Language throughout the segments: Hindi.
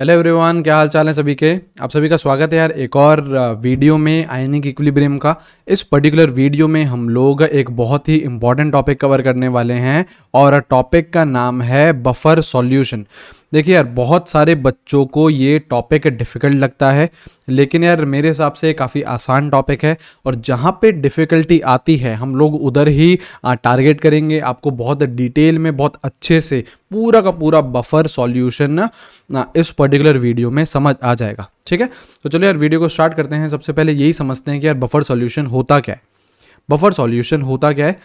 हेलो एवरीवन क्या हाल चाल है सभी के आप सभी का स्वागत है यार एक और वीडियो में आयनिक इक्विलिब्रियम का इस पर्टिकुलर वीडियो में हम लोग एक बहुत ही इंपॉर्टेंट टॉपिक कवर करने वाले हैं और टॉपिक का नाम है बफर सॉल्यूशन देखिए यार बहुत सारे बच्चों को ये टॉपिक डिफ़िकल्ट लगता है लेकिन यार मेरे हिसाब से काफ़ी आसान टॉपिक है और जहाँ पे डिफ़िकल्टी आती है हम लोग उधर ही टारगेट करेंगे आपको बहुत डिटेल में बहुत अच्छे से पूरा का पूरा बफर सॉल्यूशन ना इस पर्टिकुलर वीडियो में समझ आ जाएगा ठीक है तो चलो यार वीडियो को स्टार्ट करते हैं सबसे पहले यही समझते हैं कि यार बफर सॉल्यूशन होता क्या है बफर सॉल्यूशन होता क्या है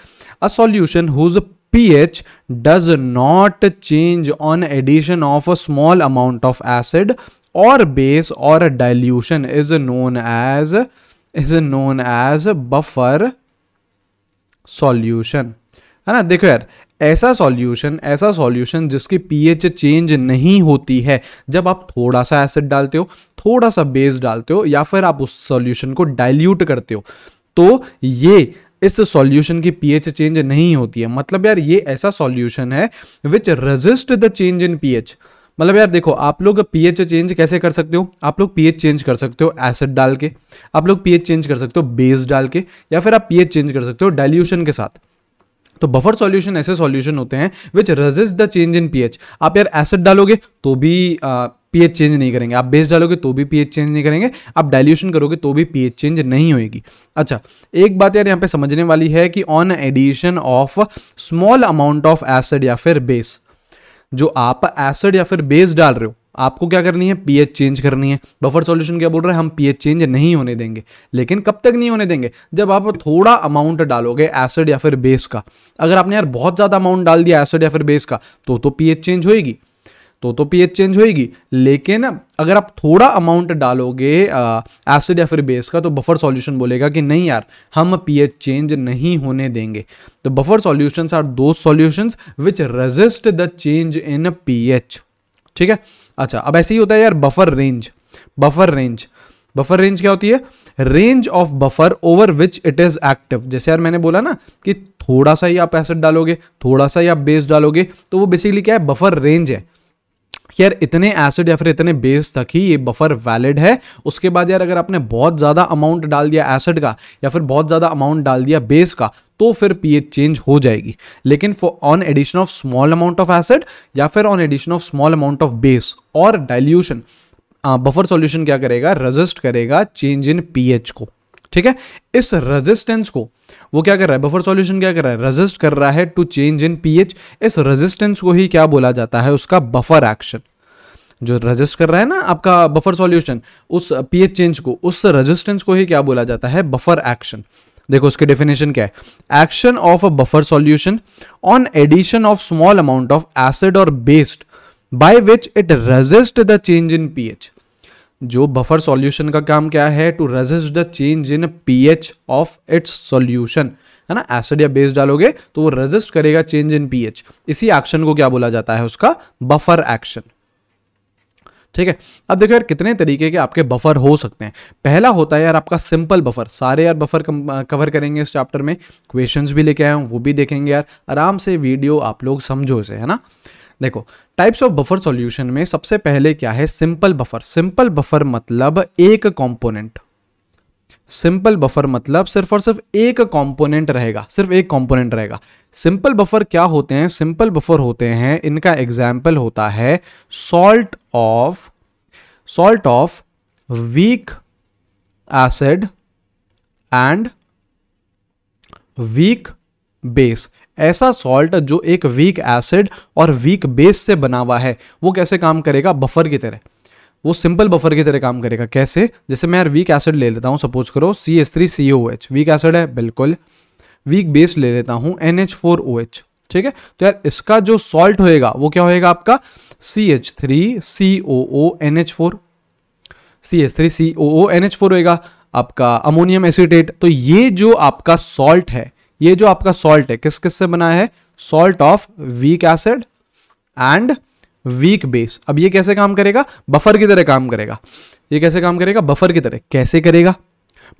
a solution whose pH does not change on addition of a small amount of acid or base or a dilution is known as is known as buffer solution है ना देखो यार ऐसा सॉल्यूशन ऐसा सॉल्यूशन जिसकी पीएच चेंज नहीं होती है जब आप थोड़ा सा एसिड डालते हो थोड़ा सा बेस डालते हो या फिर आप उस सॉल्यूशन को डाइल्यूट करते हो तो ये इस सॉल्यूशन की पीएच चेंज नहीं होती है मतलब यार ये ऐसा सॉल्यूशन है which resist the change in pH मतलब यार देखो आप लोग पीएच चेंज कैसे कर सकते हो आप लोग पीएच चेंज कर सकते हो एसिड डाल के आप लोग पीएच चेंज कर सकते हो बेस डाल के या फिर आप पीएच चेंज कर सकते हो डाइल्यूशन के साथ तो बफर सॉल्यूशन ऐसे सॉल्यूशन होते हैं which resist the change in pH आप यार एसिड डालोगे तो भी आ, पीएच चेंज नहीं करेंगे आप बेस डालोगे तो भी पीएच चेंज नहीं करेंगे आप डाइल्यूशन करोगे तो भी पीएच चेंज नहीं होगी अच्छा एक बात यार यहाँ पे समझने वाली है कि on addition of small amount of acid या फिर बेस जो आप एसिड या फिर बेस डाल रहे हो आपको क्या करनी है पीएच चेंज करनी है बफर सॉल्यूशन क्या बोल रहे हैं हम पीएच चेंज नहीं होने देंगे लेकिन कब तक नहीं होने देंगे जब आप थोड़ा अमाउंट डालोगे एसिड या फिर बेस का अगर आपने यार बहुत ज़्यादा अमाउंट डाल दिया एसिड या फिर बेस का तो तो पीएच चेंज होएगी तो तो पीएच चेंज होएगी लेकिन अगर आप थोड़ा अमाउंट डालोगे एसिड या फिर बेस का तो बफर सॉल्यूशन बोलेगा कि नहीं यार हम पीएच चेंज नहीं होने देंगे तो बफर सॉल्यूशंस आर दो solutions which resist the change in pH ठीक है अच्छा अब ऐसे ही होता है यार buffer range buffer range buffer range क्या होती है range of buffer over which it is active जैसे यार मैंने बोला ना कि थोड़ा सा ही आप एसिड डालोगे थोड़ा सा ही आप बेस डालोगे तो वो बेसिकली क्या है बफर रेंज है यार इतने एसिड या फिर इतने बेस तक ही ये बफर वैलिड है उसके बाद यार अगर आपने बहुत ज़्यादा अमाउंट डाल दिया एसिड का या फिर बहुत ज़्यादा अमाउंट डाल दिया बेस का तो फिर पीएच चेंज हो जाएगी लेकिन on addition of small amount of acid या फिर on addition of small amount of base और डाइल्यूशन बफर सॉल्यूशन क्या करेगा रजिस्ट करेगा चेंज इन पीएच को ठीक है इस रेजिस्टेंस को वो क्या कर रहा है बफर सॉल्यूशन क्या कर रहा है रजिस्ट कर रहा है टू चेंज इन पीएच इस रेजिस्टेंस को ही क्या बोला जाता है उसका बफर एक्शन जो रजिस्ट कर रहा है ना आपका बफर सॉल्यूशन उस पीएच चेंज को उस रेजिस्टेंस को ही क्या बोला जाता है बफर एक्शन देखो उसके डेफिनेशन क्या है action of a buffer solution on addition of small amount of acid और based by which it resist the change in pH जो बफर सॉल्यूशन का काम क्या है to resist the change in pH of its solution है ना एसिड या बेस डालोगे तो वो रेजिस्ट करेगा चेंज इन पीएच इसी एक्शन को क्या बोला जाता है उसका बफर एक्शन ठीक है अब देखो यार कितने तरीके के आपके बफर हो सकते हैं पहला होता है यार आपका सिंपल बफर सारे यार बफर कवर करेंगे इस चैप्टर में क्वेश्चंस भी लेके आए हूँ वो भी देखेंगे यार आराम से वीडियो आप लोग समझो से है ना देखो टाइप्स ऑफ बफर सॉल्यूशन में सबसे पहले क्या है सिंपल बफर सिंपल बफर मतलब एक कंपोनेंट सिंपल बफर मतलब सिर्फ और सिर्फ एक कंपोनेंट रहेगा सिर्फ एक कंपोनेंट रहेगा सिंपल बफर क्या होते हैं सिंपल बफर होते हैं इनका एग्जाम्पल होता है salt of salt of weak acid and weak base ऐसा सॉल्ट जो एक वीक एसिड और वीक बेस से बना हुआ है वो कैसे काम करेगा बफर की तरह वो सिंपल बफर की तरह काम करेगा कैसे जैसे मैं यार वीक एसिड ले लेता हूँ सपोज करो C S three C O H weak acid है बिल्कुल वीक बेस ले लेता हूँ N H four O H ठीक है तो यार इसका जो सॉल्ट होएगा वो क्या होएगा आपका C H three C O O N H four C S three C O O N H four होएगा आपका अमोनियम एसिटेट तो ये जो आपका सॉल्ट है ये जो आपका सॉल्ट है किस किस से बना है salt of weak acid and weak base अब ये कैसे काम करेगा बफर की तरह काम करेगा ये कैसे काम करेगा बफर की तरह कैसे करेगा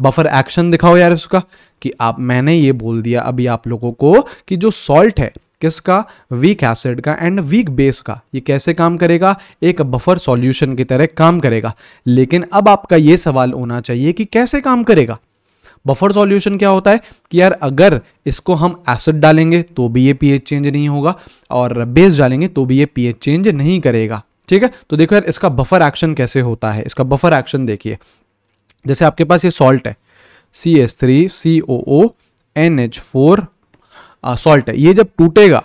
बफर एक्शन दिखाओ यार इसका कि आप मैंने ये बोल दिया अभी आप लोगों को कि जो सॉल्ट है किसका वीक एसिड का एंड वीक बेस का ये कैसे काम करेगा एक बफर सॉल्यूशन की तरह काम करेगा लेकिन अब आपका ये सवाल होना चाहिए कि कैसे काम करेगा बफर सॉल्यूशन क्या होता है कि यार अगर इसको हम एसिड डालेंगे तो भी ये पीएच चेंज नहीं होगा और बेस डालेंगे तो भी ये पीएच चेंज नहीं करेगा ठीक है तो देखो यार इसका बफर एक्शन कैसे होता है इसका बफर एक्शन देखिए जैसे आपके पास ये सॉल्ट है C S three C O O N H four salt है ये जब टूटेगा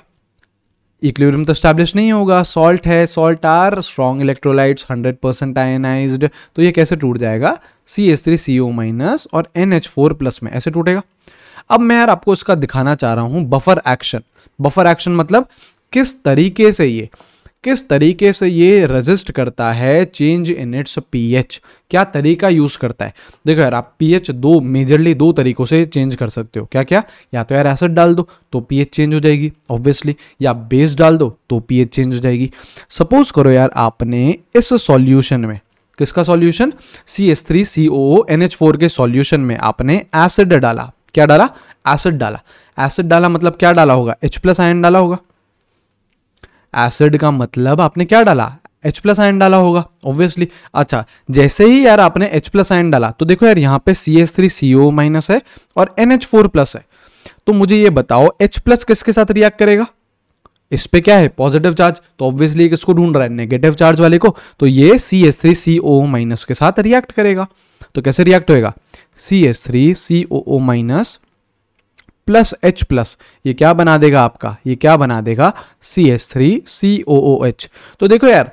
इक्लेरियम तो स्टैब्लिश नहीं होगा सॉल्ट है salt are strong electrolytes hundred percent ionized तो ये कैसे टूट जाएगा C S three C O minus और एन एच फोर प्लस में ऐसे टूटेगा अब मैं यार आपको इसका दिखाना चाह रहा हूँ बफर एक्शन बफर एक्शन मतलब किस तरीके से ये किस तरीके से ये रजिस्ट करता है चेंज इन इट्स पीएच क्या तरीका यूज़ करता है देखो यार आप पीएच दो मेजरली दो तरीकों से चेंज कर सकते हो क्या क्या या तो यार एसिड डाल दो तो पीएच चेंज हो जाएगी ऑब्वियसली या बेस डाल दो तो पीएच चेंज हो जाएगी सपोज करो यार आपने इस सॉल्यूशन में किसका solution C S three C O N H four के सॉल्यूशन में आपने एसिड डाला क्या डाला एसिड डाला एसिड डाला मतलब क्या डाला होगा एच प्लस आयन डाला होगा एसिड का मतलब आपने क्या डाला H प्लस आयन डाला होगा ऑब्वियसली अच्छा जैसे ही यार आपने H प्लस आयन डाला तो देखो यार यहाँ पे C S three C O minus है और एन एच फोर प्लस है तो मुझे ये बताओ H प्लस किसके साथ रिएक्ट करेगा इस पे क्या है पॉजिटिव चार्ज तो ऑब्वियसली किसको ढूंढ रहा है नेगेटिव चार्ज वाले को तो ये C S three C O minus के साथ रिएक्ट करेगा तो कैसे रिएक्ट होएगा C S three C O O minus plus H plus ये क्या बना देगा आपका ये क्या बना देगा C H three C O O H तो देखो यार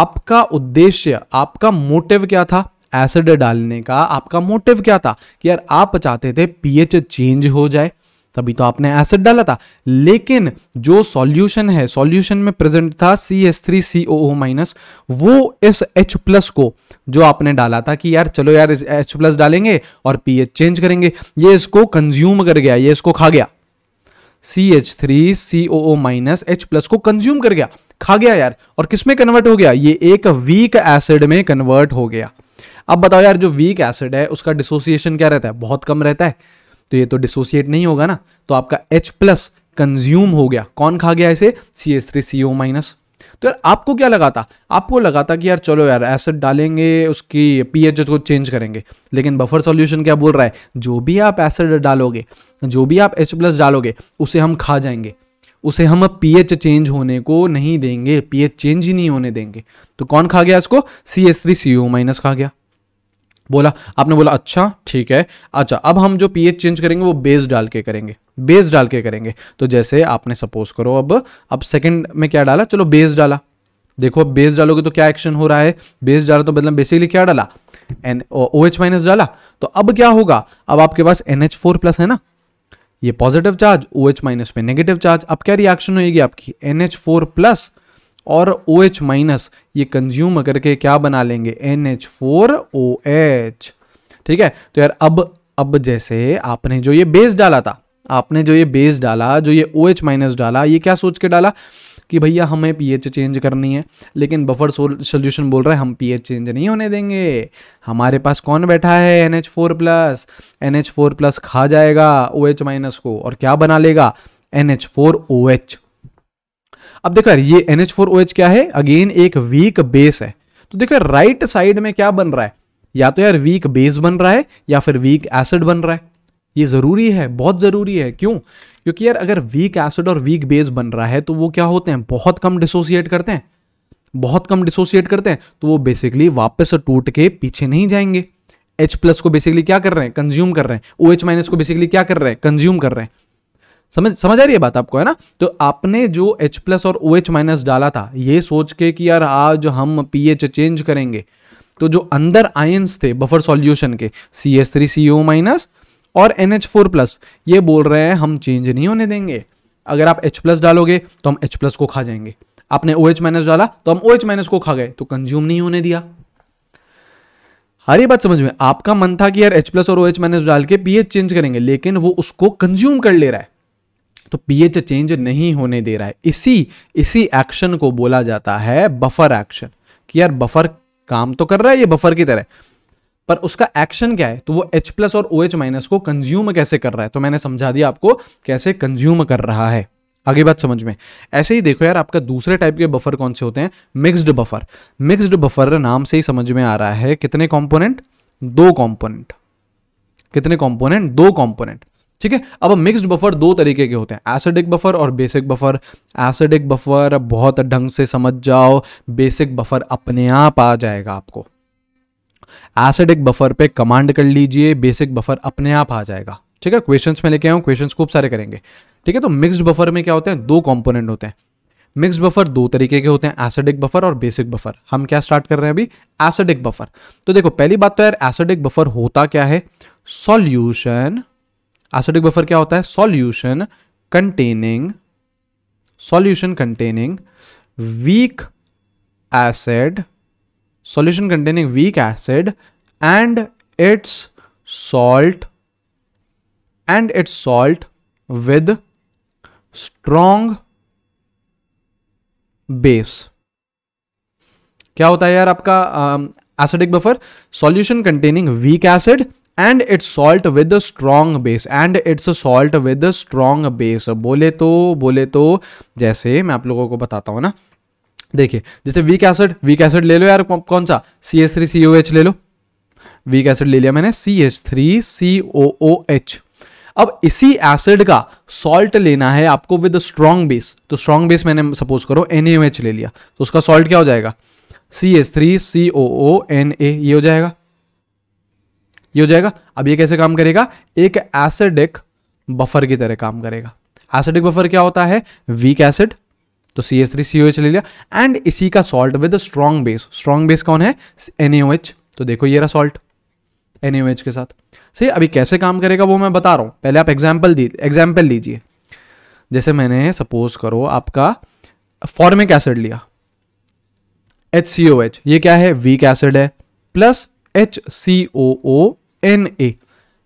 आपका उद्देश्य आपका मोटिव क्या था एसिड डालने का आपका मोटिव क्या था कि यार आप चाहते थे पीएच चेंज हो जाए तभी तो आपने एसिड डाला था लेकिन जो सॉल्यूशन है सॉल्यूशन में प्रेजेंट था C S three C O O minus वो इस एच प्लस को जो आपने डाला था कि यार चलो यार एच प्लस डालेंगे और एच चेंज करेंगे ये इसको कंज्यूम कर गया ये इसको खा गया C H three C O O minus H plus को कंज्यूम कर गया खा गया यार और किस में कन्वर्ट हो गया ये एक वीक एसिड में कन्वर्ट हो गया अब बताओ यार जो वीक एसिड है उसका डिसोसिएशन क्या रहता है बहुत कम रहता है तो ये तो डिसोसिएट नहीं होगा ना तो आपका एच प्लस कंज्यूम हो गया कौन खा गया इसे C S three C O minus तो यार आपको क्या लगा था आपको लगा था कि यार चलो यार एसिड डालेंगे उसकी एच को चेंज करेंगे लेकिन बफर सॉल्यूशन क्या बोल रहा है जो भी आप एसिड डालोगे जो भी आप एच प्लस डालोगे उसे हम खा जाएंगे उसे हम एच चेंज होने को नहीं देंगे एच चेंज ही नहीं होने देंगे तो कौन खा गया इसको C S three C O minus खा गया बोला आपने बोला अच्छा ठीक है अच्छा अब हम जो पीएच चेंज करेंगे वो बेस डाल के करेंगे बेस डाल के करेंगे तो जैसे आपने सपोज करो अब अब सेकंड में क्या डाला चलो बेस डाला देखो अब बेस डालोगे तो क्या एक्शन हो रहा है बेस डाला तो मतलब बेसिकली क्या डाला N O H OH minus डाला तो अब क्या होगा अब आपके पास एन एच फोर प्लस है ना ये positive charge O H minus पे नेगेटिव चार्ज अब क्या रिएक्शन होगी आपकी एन एच फोर प्लस और ओ OH माइनस ये कंज्यूम करके क्या बना लेंगे N H four O H ठीक है तो यार अब अब जैसे आपने जो ये बेस डाला था आपने जो ये बेस डाला जो ये ओ एच माइनस डाला ये क्या सोच के डाला कि भैया हमें पीएच चेंज करनी है लेकिन बफर सोल्यूशन बोल रहा है हम पीएच चेंज नहीं होने देंगे हमारे पास कौन बैठा है N H four plus N H four plus खा जाएगा ओ एच माइनस को और क्या बना लेगा N H four O H अब देखो यार ये एन एच क्या है अगेन एक वीक बेस है तो देखो राइट साइड में क्या बन रहा है या तो यार वीक बेस बन रहा है या फिर वीक एसिड बन रहा है ये ज़रूरी है बहुत ज़रूरी है क्यों क्योंकि यार अगर वीक एसिड और वीक बेस बन रहा है तो वो क्या होते हैं बहुत कम डिसोसिएट करते हैं बहुत कम डिसोसिएट करते हैं तो वो बेसिकली वापस टूट के पीछे नहीं जाएंगे एच प्लस को बेसिकली क्या कर रहे हैं कंज्यूम कर रहे हैं ओ एच माइनस को बेसिकली क्या कर रहे हैं कंज्यूम कर रहे हैं समझ समझ आ रही है बात आपको है ना तो आपने जो एच प्लस और ओ एच माइनस डाला था ये सोच के कि यार आज हम पी एच चेंज करेंगे तो जो अंदर आयंस थे बफर सॉल्यूशन के C S three C O minus और एन एच फोर प्लस ये बोल रहे हैं हम चेंज नहीं होने देंगे अगर आप एच प्लस डालोगे तो हम एच प्लस को खा जाएंगे आपने ओ एच माइनस डाला तो हम ओ एच माइनस को खा गए तो कंज्यूम नहीं होने दिया हर ये बात समझ में आपका मन था कि यार एच प्लस और ओ एच माइनस डाल के पीएच चेंज करेंगे लेकिन वो उसको कंज्यूम कर ले रहा है तो पीएच चेंज नहीं होने दे रहा है इसी इसी एक्शन को बोला जाता है बफर एक्शन कि यार बफर काम तो कर रहा है ये बफर की तरह पर उसका एक्शन क्या है तो वो एच प्लस और ओ एच माइनस को कंज्यूम कैसे कर रहा है तो मैंने समझा दिया आपको कैसे कंज्यूम कर रहा है आगे बात समझ में ऐसे ही देखो यार आपका दूसरे टाइप के बफर कौन से होते हैं मिक्सड बफर मिक्सड बफर नाम से ही समझ में आ रहा है कितने कॉम्पोनेंट दो कॉम्पोनेंट कितने कॉम्पोनेंट दो कॉम्पोनेंट ठीक है अब मिक्स्ड बफर दो तरीके के होते हैं एसिडिक बफर और बेसिक बफर एसिडिक बफर बहुत ढंग से समझ जाओ बेसिक बफर अपने आप आ जाएगा आपको एसिडिक बफर पे कमांड कर लीजिए बेसिक बफर अपने आप आ जाएगा ठीक है क्वेश्चंस में लेके आया क्वेश्चंस खूब सारे करेंगे ठीक है तो मिक्स्ड बफर में क्या होते हैं दो कंपोनेंट होते हैं मिक्स बफर दो तरीके के होते हैं एसिडिक बफर और बेसिक बफर हम क्या स्टार्ट कर रहे हैं अभी एसिडिक बफर तो देखो पहली बात तो यार एसिडिक बफर होता क्या है सॉल्यूशन एसिडिक बफर क्या होता है solution containing solution containing weak acid solution containing weak acid and its salt and its salt with strong base क्या होता है यार आपका acidic buffer solution containing weak acid and its salt with strong base and its salt with strong base बोले तो बोले तो जैसे मैं आप लोगों को बताता हूँ ना देखिए जैसे वीक एसिड वीक एसिड ले लो यार कौन सा C S three C O H ले लो वीक एसिड ले लिया मैंने C H three C O O H अब इसी एसिड का सॉल्ट लेना है आपको विद स्ट्रॉन्ग बेस तो स्ट्रॉन्ग बेस मैंने सपोज करो एन ले लिया तो उसका सॉल्ट क्या हो जाएगा C H three C O O N A ये हो जाएगा ये हो जाएगा अब ये कैसे काम करेगा एक एसिडिक बफर की तरह काम करेगा एसिडिक बफर क्या होता है वीक एसिड तो C S three C O H ले लिया एंड इसी का salt with strong base strong base कौन है एन एच तो देखो ये रहा सॉल्ट एन एच के साथ सही अभी कैसे काम करेगा वो मैं बता रहा हूं पहले आप एग्जाम्पल दी एग्जाम्पल लीजिए जैसे मैंने सपोज करो आपका फॉर्मिक एसिड लिया एच सी ओ एच ये क्या है वीक एसिड है plus H C O O N A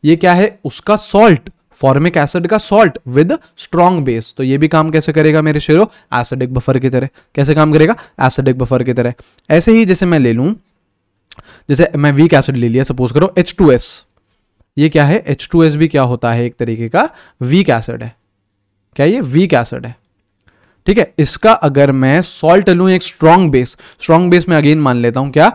ये क्या है उसका सॉल्ट फॉर्मिक एसिड का सॉल्ट विद स्ट्रॉन्ग बेस तो ये भी काम कैसे करेगा मेरे शेरों एसिडिक बफर की तरह कैसे काम करेगा एसिडिक बफर की तरह ऐसे ही जैसे मैं ले लू जैसे मैं वीक एसिड ले लिया सपोज करो एच टू एस ये क्या है एच टू एस भी क्या होता है एक तरीके का वीक एसिड है क्या ये वीक एसिड है ठीक है इसका अगर मैं सॉल्ट लू एक स्ट्रॉन्ग बेस स्ट्रॉन्ग बेस में अगेन मान लेता हूं क्या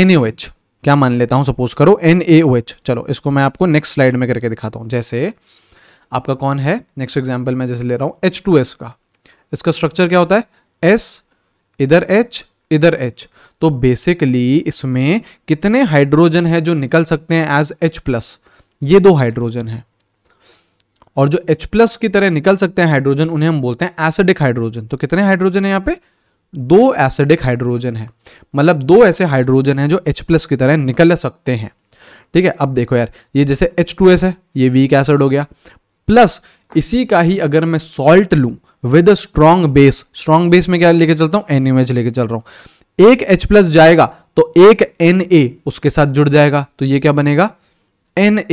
एन एच क्या मान लेता हूँ सपोज करो एन ए ओ एच चलो इसको मैं आपको नेक्स्ट स्लाइड में करके दिखाता हूँ जैसे आपका कौन है नेक्स्ट एग्जाम्पल मैं जैसे ले रहा हूँ एच टू एस का इसका स्ट्रक्चर क्या होता है एस इधर एच इधर एच तो बेसिकली इसमें कितने हाइड्रोजन है जो निकल सकते हैं एज एच प्लस ये दो हाइड्रोजन है और जो H प्लस की तरह निकल सकते हैं हाइड्रोजन उन्हें हम बोलते हैं एसिडिक हाइड्रोजन तो कितने हाइड्रोजन है यहाँ पे दो एसिडिक हाइड्रोजन है मतलब दो ऐसे हाइड्रोजन हैं जो H प्लस की तरह निकल सकते हैं ठीक है अब देखो यार ये जैसे H2S है ये वीक एसिड हो गया प्लस इसी का ही अगर मैं सॉल्ट लूँ with a strong base strong base में क्या लेके चलता हूँ एन लेके चल रहा हूँ एक H प्लस जाएगा तो एक एन उसके साथ जुड़ जाएगा तो ये क्या बनेगा एन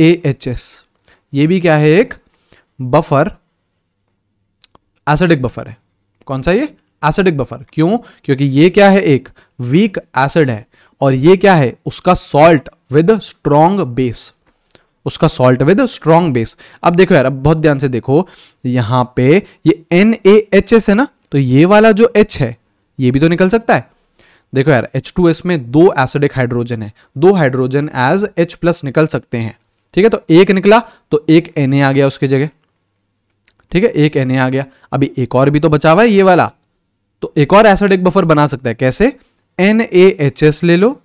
ये भी क्या है एक बफर एसिडिक बफर है कौन सा ये एसिडिक बफर क्यों क्योंकि ये क्या है एक वीक एसिड है और ये क्या है उसका सॉल्ट विद स्ट्रॉन्ग बेस उसका सॉल्ट विद स्ट्रॉन्ग बेस अब देखो यार अब बहुत ध्यान से देखो यहां पे ये एन ए एच एस है ना तो ये वाला जो एच है ये भी तो निकल सकता है देखो यार एच टू एस में दो एसिडिक हाइड्रोजन है दो हाइड्रोजन एज एच प्लस निकल सकते हैं ठीक है तो एक निकला तो एक एन ए आ गया उसकी जगह ठीक है एक एन ए आ गया अभी एक और भी तो बचा हुआ है ये वाला तो एक और एसिडिक बफर बना सकता है कैसे एन ले लो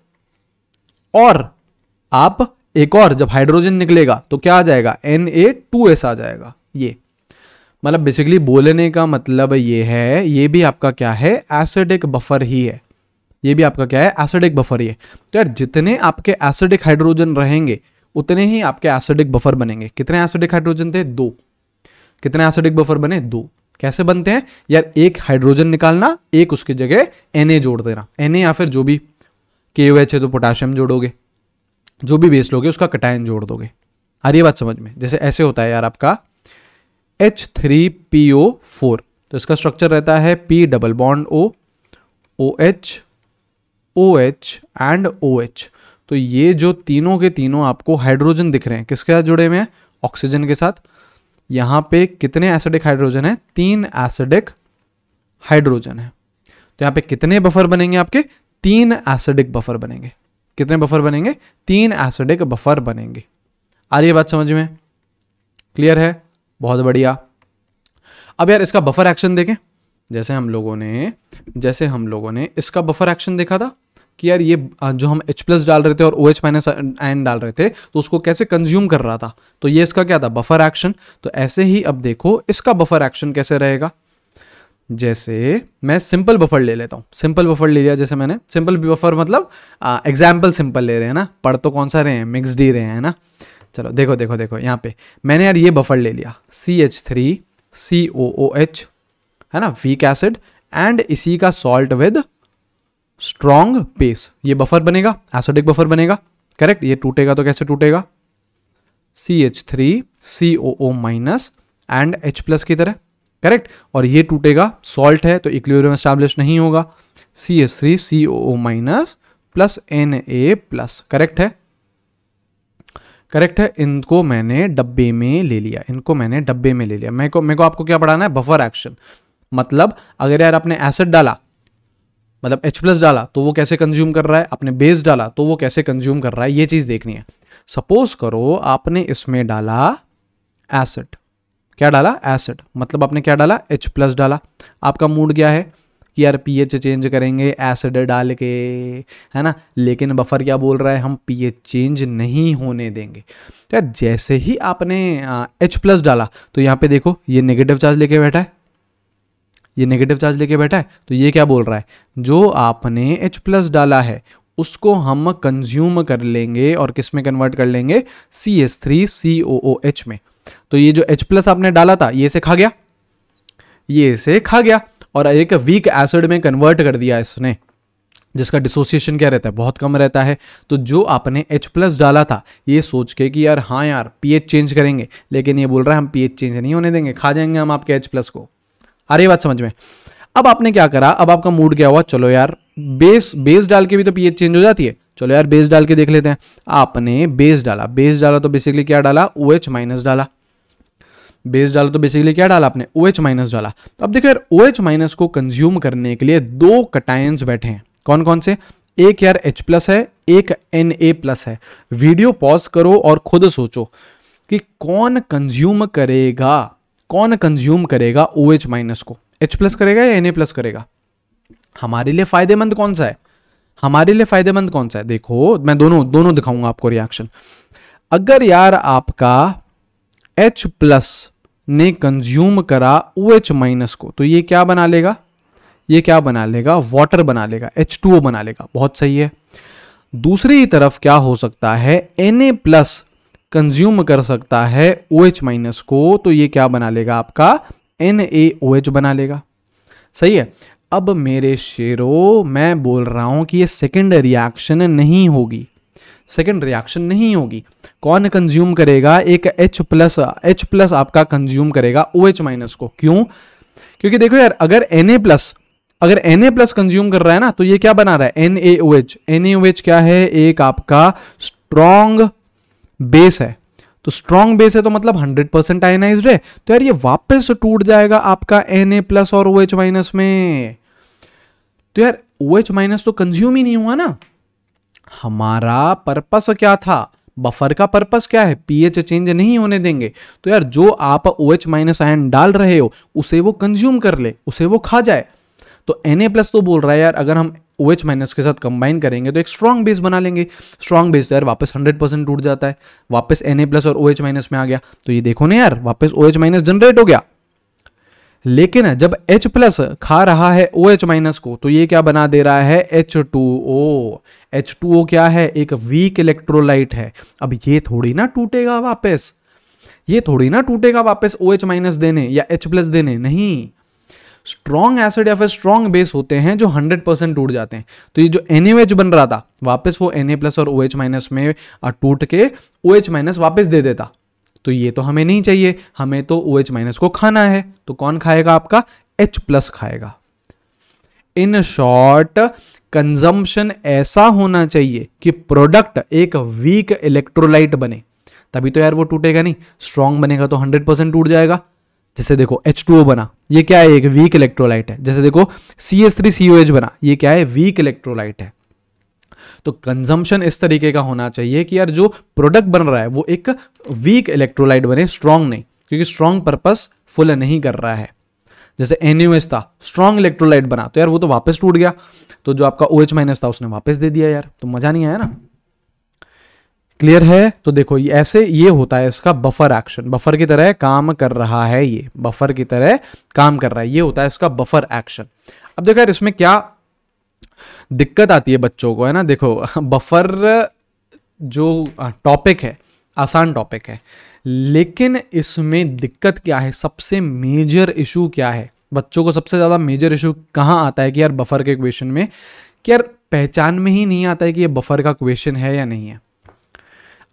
और आप एक और जब हाइड्रोजन निकलेगा तो क्या आ जाएगा एन आ जाएगा ये मतलब बेसिकली बोलने का मतलब ये है ये भी आपका क्या है एसिडिक बफर ही है ये भी आपका क्या है एसिडिक बफर ही है तो यार जितने आपके एसिडिक हाइड्रोजन रहेंगे उतने ही आपके एसिडिक बफर बनेंगे कितने एसिडिक हाइड्रोजन थे दो कितने एसिडिक बफर बने दो कैसे बनते हैं यार एक हाइड्रोजन निकालना एक उसकी जगह एन जोड़ देना एन या फिर जो भी के है तो पोटाशियम जोड़ोगे जो भी बेस लोगे उसका कटायन जोड़ दोगे आ रही बात समझ में जैसे ऐसे होता है यार आपका H three P O four तो इसका स्ट्रक्चर रहता है P double bond O O H O H and O H तो ये जो तीनों के तीनों आपको हाइड्रोजन दिख रहे हैं किसके साथ जुड़े हुए हैं ऑक्सीजन के साथ यहाँ पे कितने एसिडिक हाइड्रोजन है तीन एसिडिक हाइड्रोजन है तो यहाँ पे कितने बफर बनेंगे आपके तीन एसिडिक बफर बनेंगे कितने बफर बनेंगे तीन एसिडिक बफर बनेंगे आ रही है बात समझ में क्लियर है बहुत बढ़िया अब यार इसका बफर एक्शन देखें जैसे हम लोगों ने जैसे हम लोगों ने इसका बफर एक्शन देखा था कि यार ये जो हम H प्लस डाल रहे थे और ओ OH माइनस एन डाल रहे थे तो उसको कैसे कंज्यूम कर रहा था तो ये इसका क्या था बफर एक्शन तो ऐसे ही अब देखो इसका बफर एक्शन कैसे रहेगा जैसे मैं सिंपल बफर ले लेता हूँ सिंपल बफर ले लिया जैसे मैंने सिंपल बफर मतलब एग्जाम्पल सिंपल ले रहे हैं ना पढ़ तो कौन सा रहे हैं मिक्सड ही रहे हैं ना चलो देखो देखो देखो यहाँ पे मैंने यार ये बफर ले लिया C H three C O O H है ना वीक एसिड एंड इसी का सॉल्ट विद स्ट्रॉन्ग बेस ये बफर बनेगा एसिडिक बफर बनेगा करेक्ट ये टूटेगा तो कैसे टूटेगा C H three C O O minus and H plus की तरह करेक्ट और ये टूटेगा सॉल्ट है तो इक्लिबरियम एस्टैब्लिश नहीं होगा C H three C O O minus plus N A plus correct है करेक्ट है इनको मैंने डब्बे में ले लिया इनको मैंने डब्बे में ले लिया मेरे को मेरे को आपको क्या पढ़ाना है बफर एक्शन मतलब अगर यार आपने एसिड डाला मतलब एच प्लस डाला तो वो कैसे कंज्यूम कर रहा है आपने बेस डाला तो वो कैसे कंज्यूम कर रहा है ये चीज़ देखनी है सपोज करो आपने इसमें डाला एसिड क्या डाला एसिड मतलब आपने क्या डाला एच प्लस डाला आपका मूड क्या है कि यार पीएच चेंज करेंगे एसिड डाल के है ना लेकिन बफर क्या बोल रहा है हम पीएच चेंज नहीं होने देंगे तो यार जैसे ही आपने एच प्लस डाला तो यहाँ पे देखो ये नेगेटिव चार्ज लेके बैठा है ये नेगेटिव चार्ज लेके बैठा है तो ये क्या बोल रहा है जो आपने एच प्लस डाला है उसको हम कंज्यूम कर लेंगे और किस में कन्वर्ट कर लेंगे C S three C O O H में तो ये जो H प्लस आपने डाला था ये से खा गया ये से खा गया और एक वीक एसिड में कन्वर्ट कर दिया इसने जिसका डिसोसिएशन क्या रहता है बहुत कम रहता है तो जो आपने H प्लस डाला था ये सोच के कि यार हाँ यार पीएच चेंज करेंगे लेकिन ये बोल रहा है हम पीएच चेंज नहीं होने देंगे खा जाएंगे हम आपके H प्लस को आ रही बात समझ में अब आपने क्या करा अब आपका मूड क्या हुआ चलो यार बेस बेस डाल के भी तो पीएच चेंज हो जाती है चलो यार बेस डाल के देख लेते हैं आपने बेस डाला बेस डाला तो बेसिकली क्या डाला ओ एच माइनस डाला बेस डाला तो बेसिकली क्या डाला आपने ओ एच माइनस डाला अब देखो यार ओ एच माइनस को कंज्यूम करने के लिए दो कटायंस बैठे हैं कौन कौन से एक यार एच प्लस है एक एन ए प्लस है वीडियो पॉज करो और खुद सोचो कि कौन कंज्यूम करेगा कौन कंज्यूम करेगा ओ एच माइनस को एच प्लस करेगा या एन ए प्लस करेगा हमारे लिए फायदेमंद कौन सा है हमारे लिए फायदेमंद कौन सा है देखो मैं दोनों दोनों दिखाऊंगा आपको रिएक्शन अगर यार आपका एच प्लस ने कंज्यूम करा ओ एच माइनस को तो ये क्या बना लेगा ये क्या बना लेगा वाटर बना लेगा एच टू ओ बना लेगा बहुत सही है दूसरी तरफ क्या हो सकता है एन ए प्लस कंज्यूम कर सकता है ओ OH माइनस को तो ये क्या बना लेगा आपका एन ए ओ एच बना लेगा सही है अब मेरे शेरो मैं बोल रहा हूं कि ये सेकेंड रिएक्शन नहीं होगी सेकेंड रिएक्शन नहीं होगी कौन कंज्यूम करेगा एक H प्लस एच प्लस आपका कंज्यूम करेगा ओ OH माइनस को क्यों क्योंकि देखो यार अगर एन ए प्लस अगर एन ए प्लस कंज्यूम कर रहा है ना तो ये क्या बना रहा है ओ एच क्या है एक आपका स्ट्रॉन्ग बेस है तो स्ट्रॉन्ग बेस है तो मतलब 100% परसेंट आयनाइज है तो यार ये वापस टूट जाएगा आपका एन प्लस और ओ OH माइनस में तो यार ओ OH माइनस तो कंज्यूम ही नहीं हुआ ना हमारा पर्पस क्या था बफर का पर्पस क्या है पीएच चेंज नहीं होने देंगे तो यार जो आप ओ एच माइनस आयन डाल रहे हो उसे वो कंज्यूम कर ले उसे वो खा जाए तो एन प्लस तो बोल रहा है यार अगर हम ओ एच माइनस के साथ कंबाइन करेंगे तो एक स्ट्रॉन्ग बेस बना लेंगे स्ट्रॉन्ग बेस तो यार वापस 100 परसेंट टूट जाता है वापस एन ए प्लस और ओ एच माइनस में आ गया तो ये देखो ना यार वापस ओ एच माइनस जनरेट हो गया लेकिन जब एच प्लस खा रहा है ओ एच माइनस को तो ये क्या बना दे रहा है H H two O two O क्या है एक वीक इलेक्ट्रोलाइट है अब ये थोड़ी ना टूटेगा वापस ये थोड़ी ना टूटेगा वापस ओ एच माइनस देने या एच प्लस देने नहीं स्ट्रॉन्ग एसिड या फिर स्ट्रॉन्ग बेस होते हैं जो 100 परसेंट टूट जाते हैं तो ये जो एन बन रहा था वापस वो एन प्लस और ओ OH माइनस में टूट के ओ OH माइनस वापस दे देता तो ये तो हमें नहीं चाहिए हमें तो ओ OH माइनस को खाना है तो कौन खाएगा आपका एच प्लस खाएगा इन शॉर्ट कंजम्पशन ऐसा होना चाहिए कि प्रोडक्ट एक वीक इलेक्ट्रोलाइट बने तभी तो यार वो टूटेगा नहीं स्ट्रांग बनेगा तो 100 परसेंट टूट जाएगा जैसे देखो एच बना ये क्या है एक वीक इलेक्ट्रोलाइट है जैसे देखो C S three C O H बना ये क्या है वीक इलेक्ट्रोलाइट है तो कंजम्पशन इस तरीके का होना चाहिए कि यार जो प्रोडक्ट बन रहा है वो एक वीक इलेक्ट्रोलाइट बने स्ट्रांग नहीं क्योंकि स्ट्रांग पर्पस फुल नहीं कर रहा है जैसे एन था स्ट्रांग इलेक्ट्रोलाइट बना तो यार वो तो वापस टूट गया तो जो आपका ओ OH- था उसने वापस दे दिया यार तो मजा नहीं आया ना क्लियर है तो देखो ऐसे ये होता है इसका बफर एक्शन बफर की तरह काम कर रहा है ये बफर की तरह काम कर रहा है ये होता है इसका बफर एक्शन अब देखो यार इसमें क्या दिक्कत आती है बच्चों को है ना देखो बफर जो टॉपिक हाँ, है आसान टॉपिक है लेकिन इसमें दिक्कत क्या है सबसे मेजर इशू क्या है बच्चों को सबसे ज़्यादा मेजर इशू कहाँ आता है कि यार बफर के क्वेश्चन में कि यार पहचान में ही नहीं आता है कि ये बफर का क्वेश्चन है या नहीं है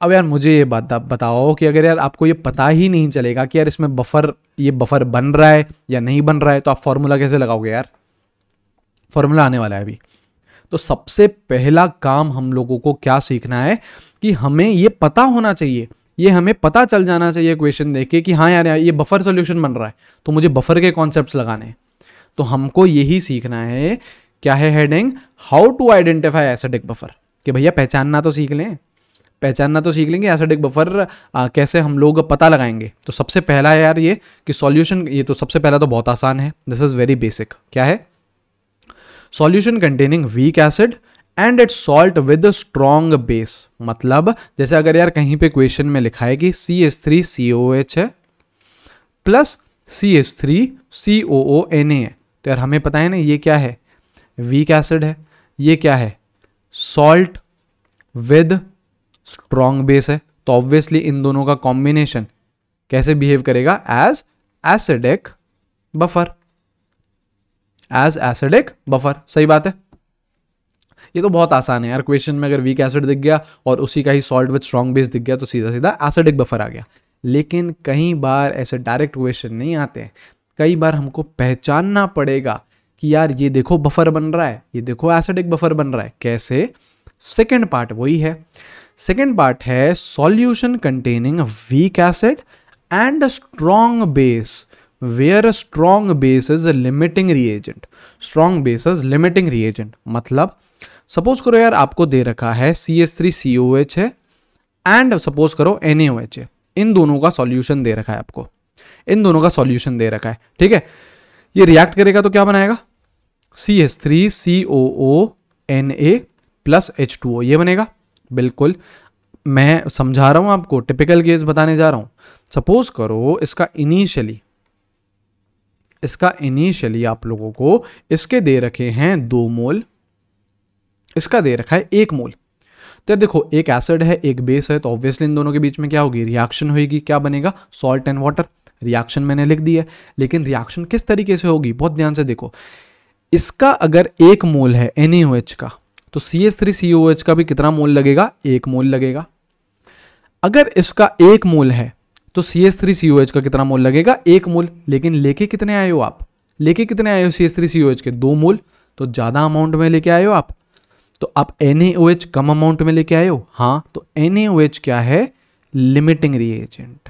अब यार मुझे ये बात बताओ कि अगर यार आपको ये पता ही नहीं चलेगा कि यार इसमें बफर ये बफर बन रहा है या नहीं बन रहा है तो आप फार्मूला कैसे लगाओगे यार फॉर्मूला आने वाला है अभी तो सबसे पहला काम हम लोगों को क्या सीखना है कि हमें ये पता होना चाहिए ये हमें पता चल जाना चाहिए क्वेश्चन देख के कि हाँ यार, यार ये बफर सोल्यूशन बन रहा है तो मुझे बफर के कॉन्सेप्ट लगाने हैं तो हमको यही सीखना है क्या है heading how to identify acidic buffer कि भैया पहचानना तो सीख लें पहचानना तो सीख लेंगे एसिडिक बफर कैसे हम लोग पता लगाएंगे तो सबसे पहला है यार ये कि सॉल्यूशन ये तो सबसे पहला तो बहुत आसान है दिस इज़ वेरी बेसिक क्या है solution containing weak acid and it salt with strong base मतलब जैसे अगर यार कहीं पे क्वेश्चन में लिखा है कि C S three C O H है plus C S three C O O N A है तो यार हमें पता है ना ये क्या है वीक एसिड है ये क्या है सॉल्ट विद स्ट्रॉन्ग बेस है तो ऑब्वियसली इन दोनों का कॉम्बिनेशन कैसे बिहेव करेगा as acidic buffer as acidic buffer सही बात है ये तो बहुत आसान है यार क्वेश्चन में अगर वीक एसिड दिख गया और उसी का ही सॉल्ट विद स्ट्रॉन्ग बेस दिख गया तो सीधा सीधा एसिडिक बफर आ गया लेकिन कई बार ऐसे डायरेक्ट क्वेश्चन नहीं आते हैं कई बार हमको पहचानना पड़ेगा कि यार ये देखो बफर बन रहा है ये देखो एसिडिक बफर बन रहा है कैसे सेकेंड पार्ट वही है सेकेंड पार्ट है solution containing weak acid and a strong base where a strong base is a limiting reagent strong base is limiting reagent मतलब सपोज करो यार आपको दे रखा है C S three C O H है एंड सपोज करो एन ए ओ एच है इन दोनों का सॉल्यूशन दे रखा है आपको इन दोनों का सॉल्यूशन दे रखा है ठीक है ये रिएक्ट करेगा तो क्या बनाएगा C S three C O O N A plus H two O ये बनेगा बिल्कुल मैं समझा रहा हूँ आपको टिपिकल केस बताने जा रहा हूँ सपोज करो इसका इनिशियली इसका इनिशियली आप लोगों को इसके दे रखे हैं दो मोल इसका दे रखा है एक मोल तो देखो एक एसिड है एक बेस है तो ऑब्वियसली इन दोनों के बीच में क्या होगी रिएक्शन होगी क्या बनेगा सॉल्ट एंड वाटर रिएक्शन मैंने लिख दी है लेकिन रिएक्शन किस तरीके से होगी बहुत ध्यान से देखो इसका अगर एक मोल है एन का तो C S three CO H का भी कितना मोल लगेगा एक मोल लगेगा अगर इसका एक मोल है तो C S three CO H का कितना मोल लगेगा एक मोल लेकिन लेके कितने आए हो आप लेके कितने आए हो C S three CO H के दो मोल तो ज़्यादा अमाउंट में लेके आए हो आप तो आप एन एच कम अमाउंट में लेके आए हो हाँ तो एन एच क्या है लिमिटिंग रिएजेंट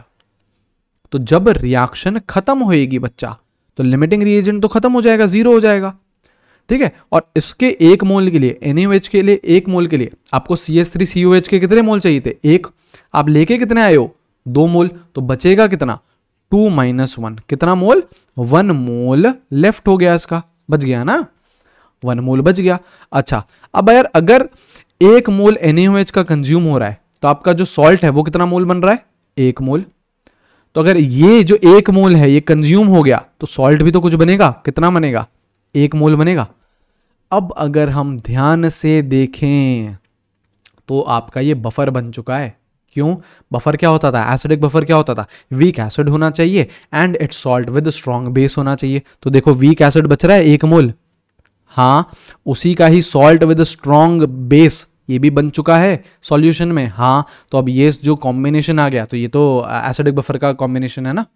तो जब रिएक्शन खत्म होएगी बच्चा तो लिमिटिंग रिएजेंट तो खत्म हो जाएगा जीरो हो जाएगा ठीक है और इसके एक मोल के लिए एन के लिए एक मोल के लिए आपको सी एस थ्री सी के कितने मोल चाहिए थे एक आप लेके कितने आए हो दो मोल तो बचेगा कितना टू माइनस वन कितना मोल वन मोल लेफ्ट हो गया इसका बच गया ना वन मोल बच गया अच्छा अब यार अगर एक मोल एन का कंज्यूम हो रहा है तो आपका जो सॉल्ट है वो कितना मोल बन रहा है एक मोल तो अगर ये जो एक मोल है ये कंज्यूम हो गया तो सॉल्ट भी तो कुछ बनेगा कितना बनेगा एक मोल बनेगा अब अगर हम ध्यान से देखें तो आपका ये बफर बन चुका है क्यों बफर क्या होता था एसिडिक बफर क्या होता था वीक एसिड होना चाहिए and its salt with strong base होना चाहिए तो देखो वीक एसिड बच रहा है एक मोल हाँ उसी का ही सॉल्ट विद स्ट्रॉन्ग बेस ये भी बन चुका है सॉल्यूशन में हाँ तो अब ये जो कॉम्बिनेशन आ गया तो ये तो एसिडिक बफर का कॉम्बिनेशन है ना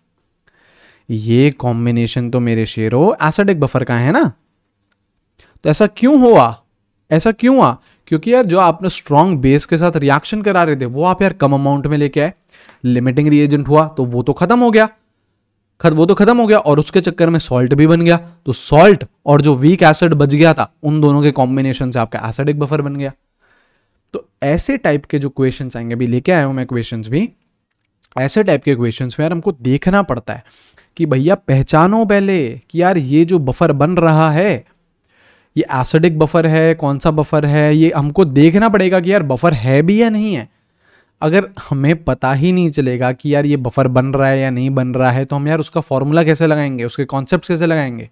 ये कॉम्बिनेशन तो मेरे शेरों एसिडिक बफर का है ना तो ऐसा क्यों हुआ ऐसा क्यों हुआ क्योंकि यार जो आपने स्ट्रॉन्ग बेस के साथ रिएक्शन करा रहे थे वो आप यार कम अमाउंट में लेके आए लिमिटिंग रिएजेंट हुआ तो वो तो खत्म हो गया खर वो तो खत्म हो गया और उसके चक्कर में सॉल्ट भी बन गया तो सॉल्ट और जो वीक एसिड बच गया था उन दोनों के कॉम्बिनेशन से आपका एसिडिक बफर बन गया तो ऐसे टाइप के जो क्वेश्चन आएंगे अभी लेके आया हूं मैं क्वेश्चन भी ऐसे टाइप के क्वेश्चन में यार हमको देखना पड़ता है कि भैया पहचानो पहले कि यार ये जो बफर बन रहा है ये एसिडिक बफर है कौन सा बफर है ये हमको देखना पड़ेगा कि यार बफर है भी या नहीं है अगर हमें पता ही नहीं चलेगा कि यार ये बफर बन रहा है या नहीं बन रहा है तो हम यार उसका फॉर्मूला कैसे लगाएंगे उसके कॉन्सेप्ट कैसे लगाएंगे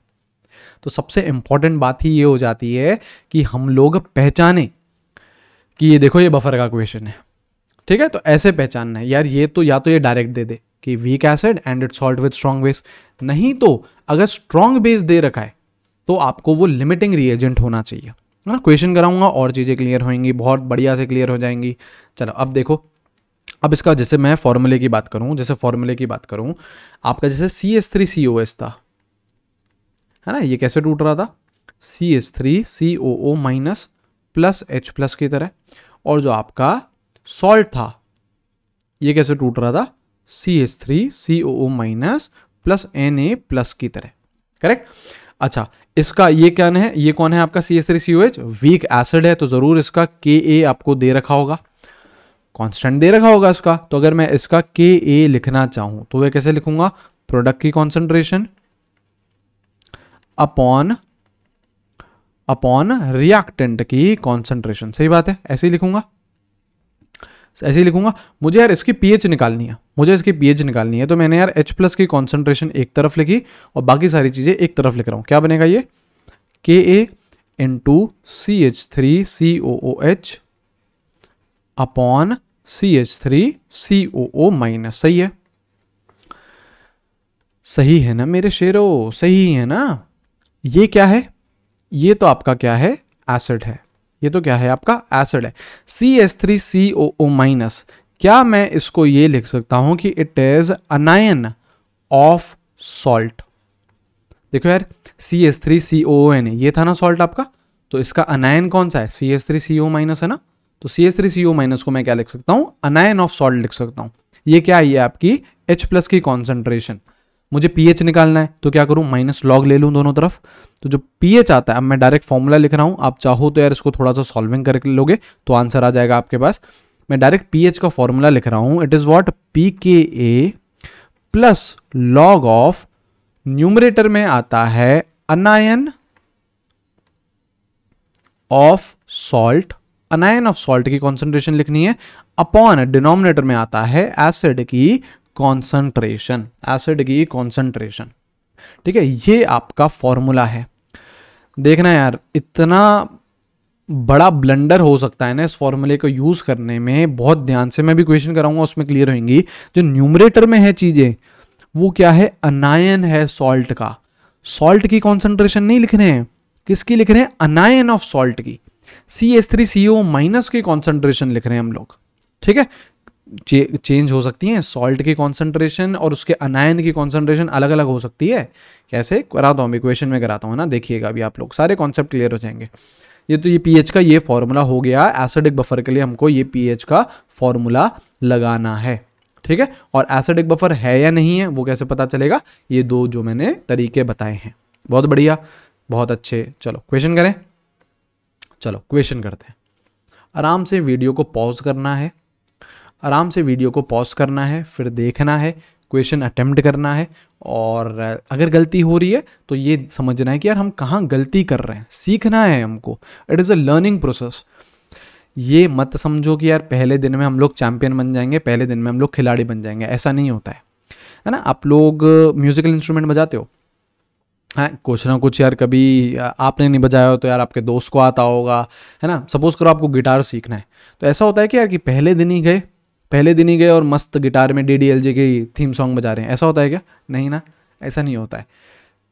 तो सबसे इंपॉर्टेंट बात ही ये हो जाती है कि हम लोग पहचाने कि ये देखो ये बफर का क्वेश्चन है ठीक है तो ऐसे पहचानना है यार ये तो या तो ये डायरेक्ट दे दे कि weak acid and it salt with strong base नहीं तो अगर स्ट्रॉन्ग बेस दे रखा है तो आपको वो लिमिटिंग रीएजेंट होना चाहिए ना क्वेश्चन कराऊंगा और चीज़ें क्लियर होंगी बहुत बढ़िया से क्लियर हो जाएंगी चलो अब देखो अब इसका जैसे मैं फॉर्मूले की बात करूं जैसे फॉर्मूले की बात करूं आपका जैसे C S three C O S था है ना ये कैसे टूट रहा था C S three C O O minus plus H plus की तरह और जो आपका सॉल्ट था ये कैसे टूट रहा था C S three C O O minus plus N A plus की तरह करेक्ट अच्छा इसका ये क्या है ये कौन है आपका C S three C H weak acid है तो ज़रूर इसका के ए आपको दे रखा होगा कांस्टेंट दे रखा होगा इसका तो अगर मैं इसका के ए लिखना चाहूं तो वह कैसे लिखूंगा प्रोडक्ट की कॉन्सेंट्रेशन अपॉन अपॉन रिएक्टेंट की कॉन्सेंट्रेशन सही बात है ऐसे ही लिखूंगा ऐसे ही लिखूंगा मुझे यार इसकी पीएच निकालनी है मुझे इसकी पीएच निकालनी है तो मैंने यार एच प्लस की कॉन्सेंट्रेशन एक तरफ लिखी और बाकी सारी चीज़ें एक तरफ लिख रहा हूँ क्या बनेगा ये K A in two C H three C O O H upon C H three C O O minus सही है सही है ना मेरे शेरो सही है ना ये क्या है ये तो आपका क्या है एसिड है ये तो क्या है आपका एसिड है C S three C O O minus क्या मैं इसको ये लिख सकता हूं कि it is anion of salt देखो यार C S three C O N ये था ना सॉल्ट आपका तो इसका अनायन कौन सा है C S three C O minus है ना तो C S three C O minus को मैं क्या लिख सकता हूं अनायन ऑफ सॉल्ट लिख सकता हूं ये क्या है आपकी एच प्लस की कॉन्सेंट्रेशन मुझे पीएच निकालना है तो क्या करूं माइनस लॉग ले लूं दोनों तरफ तो जो पीएच आता है अब मैं डायरेक्ट फॉर्मूला लिख रहा हूं आप चाहो तो यार इसको थोड़ा सा सॉल्विंग करके लोगे तो आंसर आ जाएगा आपके पास मैं डायरेक्ट पीएच का फॉर्मूला लिख रहा हूं it is what P K A plus log of numerator में आता है anion of salt anion of salt की कॉन्सेंट्रेशन लिखनी है अपॉन डिनोमिनेटर में आता है एसिड की कॉन्सनट्रेशन एसिड की कॉन्सनट्रेशन ठीक है ये आपका फॉर्मूला है देखना यार इतना बड़ा ब्लंडर हो सकता है ना इस फॉर्मूले को यूज़ करने में बहुत ध्यान से मैं भी क्वेश्चन कराऊंगा उसमें क्लियर होंगी जो न्यूमरेटर में है चीज़ें वो क्या है अनायन है सॉल्ट का सॉल्ट की कॉन्सेंट्रेशन नहीं लिख रहे हैं किसकी लिख रहे हैं अनायन ऑफ सॉल्ट की C S three C O minus की कॉन्सेंट्रेशन लिख रहे हैं हम लोग ठीक है चे, चेंज हो सकती हैं सॉल्ट की कॉन्सेंट्रेशन और उसके अनायन की कॉन्सेंट्रेशन अलग अलग हो सकती है कैसे कराता हूँ इक्वेशन में कराता हूँ ना देखिएगा अभी आप लोग सारे कॉन्सेप्ट क्लियर हो जाएंगे ये तो ये पी का ये फॉर्मूला हो गया एसिडिक बफर के लिए हमको ये पी का फॉर्मूला लगाना है ठीक है और एसिडिक बफर है या नहीं है वो कैसे पता चलेगा ये दो जो मैंने तरीके बताए हैं बहुत बढ़िया बहुत अच्छे चलो क्वेश्चन करें चलो क्वेश्चन करते हैं आराम से वीडियो को पॉज करना है आराम से वीडियो को पॉज करना है फिर देखना है क्वेश्चन अटेम्प्ट करना है और अगर गलती हो रही है तो ये समझना है कि यार हम कहाँ गलती कर रहे हैं सीखना है हमको it is a learning process ये मत समझो कि यार पहले दिन में हम लोग चैम्पियन बन जाएंगे पहले दिन में हम लोग खिलाड़ी बन जाएंगे ऐसा नहीं होता है है ना आप लोग म्यूज़िकल इंस्ट्रूमेंट बजाते हो हाँ कुछ ना कुछ यार कभी आपने नहीं बजाया हो तो यार आपके दोस्त को आता होगा है ना सपोज़ करो आपको गिटार सीखना है तो ऐसा होता है कि यार कि पहले दिन ही गए पहले दिन ही गए और मस्त गिटार में डी डी एल जे की थीम सॉन्ग बजा रहे हैं ऐसा होता है क्या नहीं ना ऐसा नहीं होता है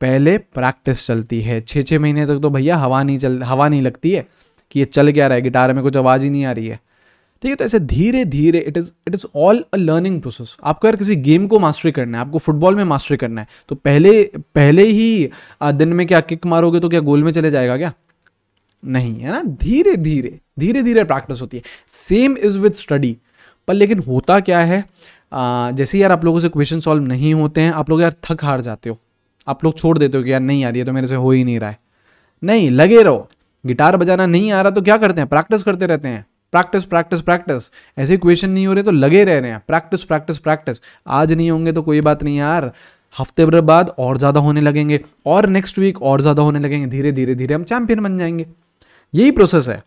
पहले प्रैक्टिस चलती है छः छः महीने तक तो भैया हवा नहीं चल हवा नहीं लगती है कि ये चल क्या रहा है गिटार में कुछ आवाज़ ही नहीं आ रही है ठीक है तो ऐसे धीरे धीरे it is it is all a learning process आपको अगर किसी गेम को मास्टरी करना है आपको फुटबॉल में मास्टरी करना है तो पहले पहले ही दिन में क्या किक मारोगे तो क्या गोल में चले जाएगा क्या नहीं है ना धीरे धीरे धीरे धीरे प्रैक्टिस होती है सेम इज़ विथ स्टडी पर लेकिन होता क्या है आ, जैसे यार आप लोगों से क्वेश्चन सॉल्व नहीं होते हैं आप लोग यार थक हार जाते हो आप लोग छोड़ देते हो कि यार नहीं रही है तो मेरे से हो ही नहीं रहा है नहीं लगे रहो गिटार बजाना नहीं आ रहा तो क्या करते हैं प्रैक्टिस करते रहते हैं प्रैक्टिस प्रैक्टिस प्रैक्टिस ऐसे क्वेश्चन नहीं हो रहे तो लगे रह रहे हैं प्रैक्टिस प्रैक्टिस प्रैक्टिस आज नहीं होंगे तो कोई बात नहीं यार हफ्ते भर बाद और ज़्यादा होने लगेंगे और नेक्स्ट वीक और ज़्यादा होने लगेंगे धीरे धीरे धीरे हम चैंपियन बन जाएंगे यही प्रोसेस है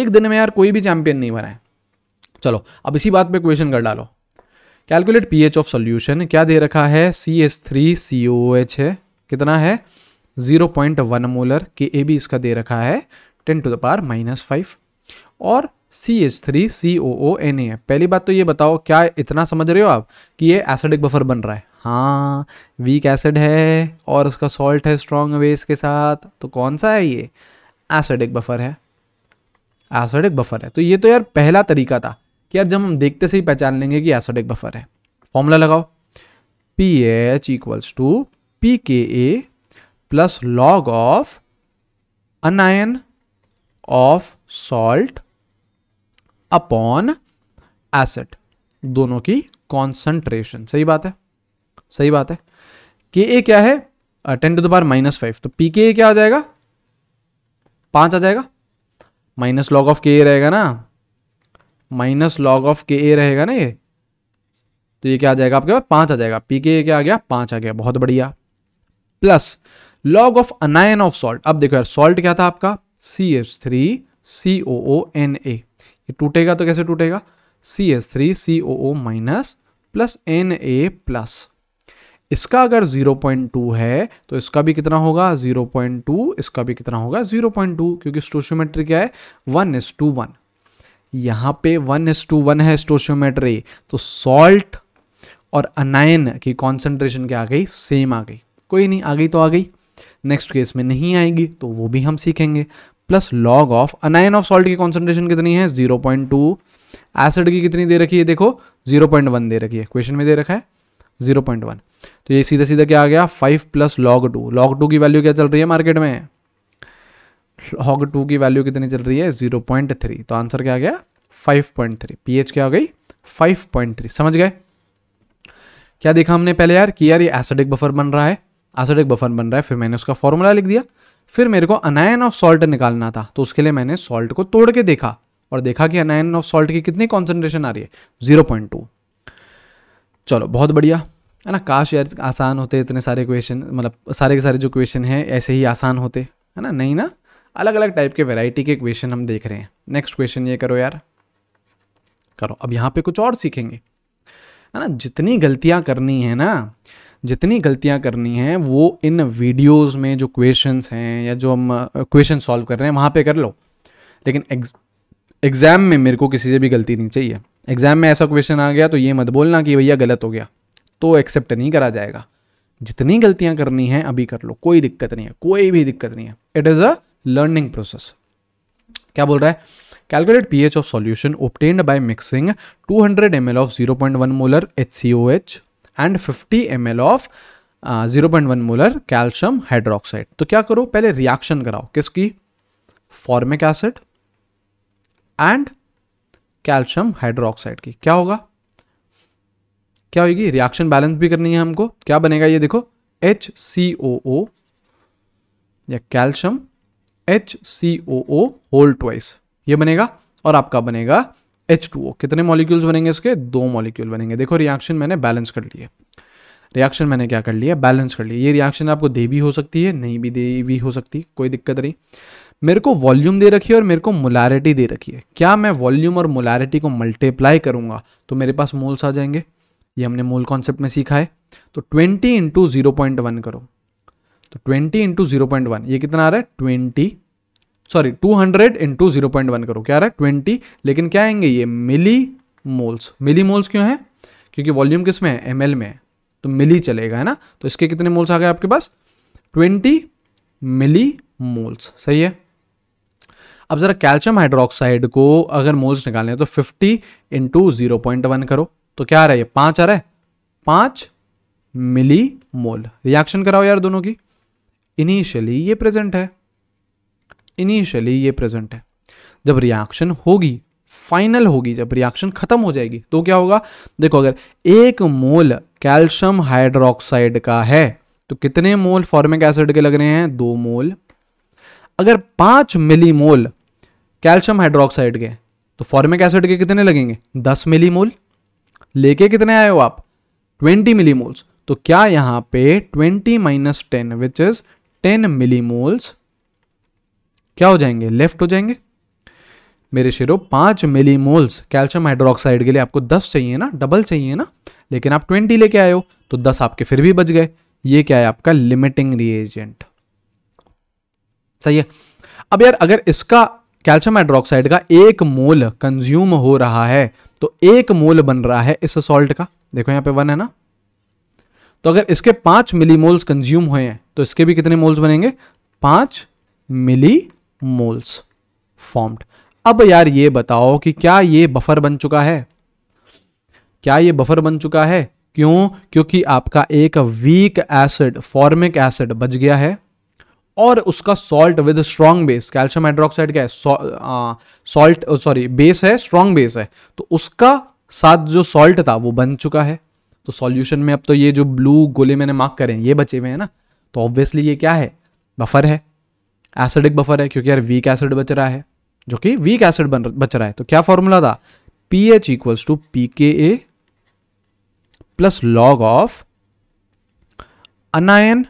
एक दिन में यार कोई भी चैंपियन नहीं बनाए चलो अब इसी बात पे क्वेश्चन कर डालो कैलकुलेट पीएच ऑफ सॉल्यूशन क्या दे रखा है C S three C O H है कितना है जीरो पॉइंट वन मोलर के ए बी इसका दे रखा है ten to the power minus five और C H three C O O N A पहली बात तो ये बताओ क्या इतना समझ रहे हो आप कि ये एसिडिक बफर बन रहा है हाँ वीक एसिड है और उसका सॉल्ट है स्ट्रॉन्ग वेस के साथ तो कौन सा है ये एसिडिक बफर है एसिडिक बफर है तो ये तो यार पहला तरीका था कि यार जब हम देखते से ही पहचान लेंगे कि एसोडिक बफर है फॉर्मूला लगाओ P H equals to P K A plus log of anion of salt upon acid दोनों की कॉन्सेंट्रेशन सही बात है सही बात है के ए क्या है ten to the minus five तो पी के ए क्या आ जाएगा पांच आ जाएगा माइनस लॉग ऑफ के ए रहेगा ना माइनस लॉग ऑफ के ए रहेगा ना ये तो ये क्या आ जाएगा आपके पास पांच आ जाएगा पी के ए क्या आ गया पांच आ गया बहुत बढ़िया plus log of anion of salt अब देखो यार सॉल्ट क्या था आपका C S three C O O N A ये टूटेगा तो कैसे टूटेगा C S three C O O minus plus N A plus इसका अगर 0.2 है तो इसका भी कितना होगा 0.2 इसका भी कितना होगा 0.2 क्योंकि स्टोशोमेट्री क्या है वन इज टू वन यहाँ पे वन एस टू वन है स्टोशियोमेट्री तो सॉल्ट और अनायन की कॉन्सेंट्रेशन क्या आ गई सेम आ गई कोई नहीं आ गई तो आ गई नेक्स्ट केस में नहीं आएगी तो वो भी हम सीखेंगे plus log of anion of salt की कॉन्सेंट्रेशन कितनी है जीरो पॉइंट टू एसिड की कितनी दे रखी है देखो जीरो पॉइंट वन दे रखी है क्वेश्चन में दे रखा है जीरो पॉइंट वन तो ये सीधा सीधा क्या आ गया five plus log two log two की वैल्यू क्या चल रही है मार्केट में हॉग टू की वैल्यू कितनी चल रही है जीरो पॉइंट थ्री तो आंसर क्या आ गया five point three P H क्या हो गई फाइव पॉइंट थ्री समझ गए क्या देखा हमने पहले यार कि यार ये एसिडिक बफर बन रहा है एसिडिक बफर बन रहा है फिर मैंने उसका फॉर्मूला लिख दिया फिर मेरे को अनायन ऑफ सॉल्ट निकालना था तो उसके लिए मैंने सॉल्ट को तोड़ के देखा और देखा कि अनायन ऑफ सॉल्ट की कितनी कॉन्सेंट्रेशन आ रही है जीरो पॉइंट टू चलो बहुत बढ़िया है ना काश यार आसान होते इतने सारे क्वेश्चन मतलब सारे के सारे जो क्वेश्चन हैं ऐसे ही आसान होते है ना नहीं ना अलग अलग टाइप के वैरायटी के क्वेश्चन हम देख रहे हैं नेक्स्ट क्वेश्चन ये करो यार करो अब यहाँ पे कुछ और सीखेंगे है ना जितनी गलतियाँ करनी है ना जितनी गलतियाँ करनी हैं वो इन वीडियोस में जो क्वेश्चंस हैं या जो हम क्वेश्चन सॉल्व कर रहे हैं वहाँ पे कर लो लेकिन एग्ज़ाम में मेरे को किसी से भी गलती नहीं चाहिए एग्ज़ाम में ऐसा क्वेश्चन आ गया तो ये मत बोलना कि भैया गलत हो गया तो एक्सेप्ट नहीं करा जाएगा जितनी गलतियाँ करनी हैं अभी कर लो कोई दिक्कत नहीं है कोई भी दिक्कत नहीं है it is a learning process क्या बोल रहा है hundred M L of zero point one molar H C O H and fifty M L of zero point one molar calcium hydroxide तो क्या करो पहले रिएक्शन कराओ किसकी formic acid and calcium hydroxide की क्या होगा क्या होगी रिएक्शन बैलेंस भी करनी है हमको क्या बनेगा ये देखो एच सी ओ ओ या calcium H C O O whole twice ये बनेगा और आपका बनेगा एच टू ओ कितने मॉलिक्यूल्स बनेंगे इसके दो मॉलिक्यूल बनेंगे देखो रिएक्शन मैंने बैलेंस कर लिए रिएक्शन मैंने क्या कर लिया बैलेंस कर लिया ये रिएक्शन आपको दे भी हो सकती है नहीं भी दे भी हो सकती कोई दिक्कत नहीं मेरे को वॉल्यूम दे रखी है और मेरे को मोलैरिटी दे रखी है क्या मैं वॉल्यूम और मोलैरिटी को मल्टीप्लाई करूंगा तो मेरे पास मोल्स आ जाएंगे ये हमने मोल कॉन्सेप्ट में सीखा है तो 20 इंटू जीरो पॉइंट वन करो तो twenty into zero point one ये कितना आ रहा है twenty sorry two hundred into zero point one करो क्या आ रहा है ट्वेंटी लेकिन क्या आएंगे ये मिली मोल्स मिली मोल्स क्यों है क्योंकि वॉल्यूम किस में है एम में है तो मिली चलेगा है ना तो इसके कितने मोल्स आ गए आपके पास ट्वेंटी मिली मोल्स सही है अब ज़रा कैल्शियम हाइड्रोक्साइड को अगर मोल्स निकालने तो 50 इंटू जीरो पॉइंट वन करो तो क्या आ रहा है ये आ रहा है पांच मिली मोल रिएक्शन कराओ यार दोनों की इनिशियली ये प्रेजेंट है इनिशियली ये प्रेजेंट है जब रिएक्शन होगी फाइनल होगी जब रिएक्शन खत्म हो जाएगी तो क्या होगा देखो अगर एक मोल कैल्शियम हाइड्रोक्साइड का है तो कितने मोल फॉर्मिक एसिड के लग रहे हैं दो मोल अगर पांच मिली मोल कैल्शियम हाइड्रोक्साइड के तो फॉर्मिक एसिड के कितने लगेंगे दस मिली मोल लेके कितने आए हो आप ट्वेंटी मिली मोल्स तो क्या यहां पे twenty minus ten which is ten millimoles क्या हो जाएंगे लेफ्ट हो जाएंगे मेरे शेरों पांच मिलीमोल्स कैल्शियम हाइड्रोक्साइड के लिए आपको दस चाहिए ना डबल चाहिए ना लेकिन आप ट्वेंटी लेके आए हो तो दस आपके फिर भी बच गए ये क्या है आपका लिमिटिंग रिएजेंट सही है अब यार अगर इसका कैल्शियम हाइड्रोक्साइड का एक मोल कंज्यूम हो रहा है तो एक मोल बन रहा है इस सॉल्ट का देखो यहां पे वन है ना तो अगर इसके पांच मिली मोल्स कंज्यूम हुए हैं तो इसके भी कितने मोल्स बनेंगे पांच मिली मोल्स फॉर्म्ड अब यार ये बताओ कि क्या ये बफर बन चुका है क्या ये बफर बन चुका है क्यों क्योंकि आपका एक वीक एसिड फॉर्मिक एसिड बच गया है और उसका salt with strong base calcium hydroxide क्या है सॉल्ट सॉरी बेस है स्ट्रॉन्ग बेस है तो उसका साथ जो सॉल्ट था वो बन चुका है तो सॉल्यूशन में अब तो ये जो ब्लू गोले मैंने मार्क करे हैं ये बचे हुए हैं ना तो ऑब्वियसली ये क्या है बफर है एसिडिक बफर है क्योंकि यार वीक एसिड बच रहा है जो कि वीक एसिड बन बच रहा है तो क्या फॉर्मूला था P H equals to P K A plus log of anion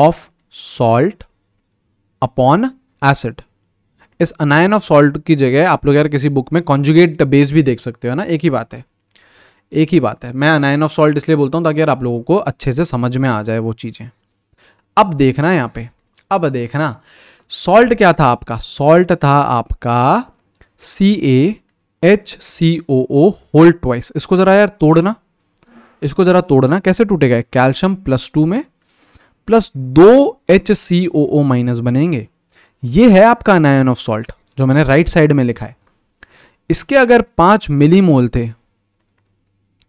of salt upon acid इस अनायन ऑफ सॉल्ट की जगह आप लोग यार किसी बुक में कॉन्जुगेट बेस भी देख सकते हो ना एक ही बात है एक ही बात है मैं अनायन ऑफ सॉल्ट इसलिए बोलता हूँ ताकि यार आप लोगों को अच्छे से समझ में आ जाए वो चीज़ें अब देखना यहाँ पे अब देखना सॉल्ट क्या था आपका सॉल्ट था आपका C A H C O O whole twice इसको ज़रा यार तोड़ना इसको ज़रा तोड़ना कैसे टूटेगा कैल्शियम प्लस टू में प्लस दो H C O O minus बनेंगे ये है आपका अनायन ऑफ सॉल्ट जो मैंने राइट साइड में लिखा है इसके अगर पाँच मिलीमोल थे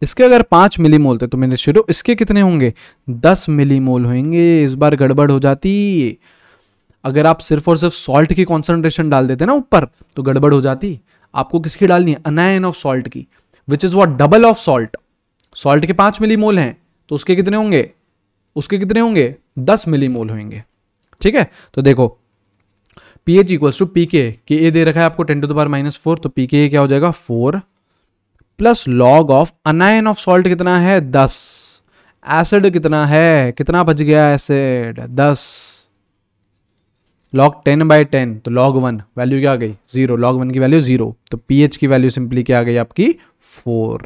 इसके अगर पांच मिली मोल थे तो मैंने शुरू तो इसके कितने होंगे दस मिली मोल होंगे इस बार गड़बड़ हो जाती अगर आप सिर्फ और सिर्फ सॉल्ट की कॉन्सेंट्रेशन डाल देते ना ऊपर तो गड़बड़ हो जाती आपको किसकी डालनी है अनायन ऑफ सॉल्ट की which is what double of salt salt के पांच मिली मोल हैं तो उसके कितने होंगे उसके कितने होंगे दस मिली मोल होंगे ठीक है तो देखो P H equals to PK K A दे रखा है आपको ten to the power minus four तो पीके क्या हो जाएगा four plus log of anion of salt कितना है दस एसिड कितना है कितना बच गया एसिड दस लॉग टेन बाय टेन तो लॉग वन वैल्यू क्या आ गई जीरो लॉग वन की वैल्यू जीरो तो पीएच की वैल्यू सिंपली क्या आ गई आपकी फोर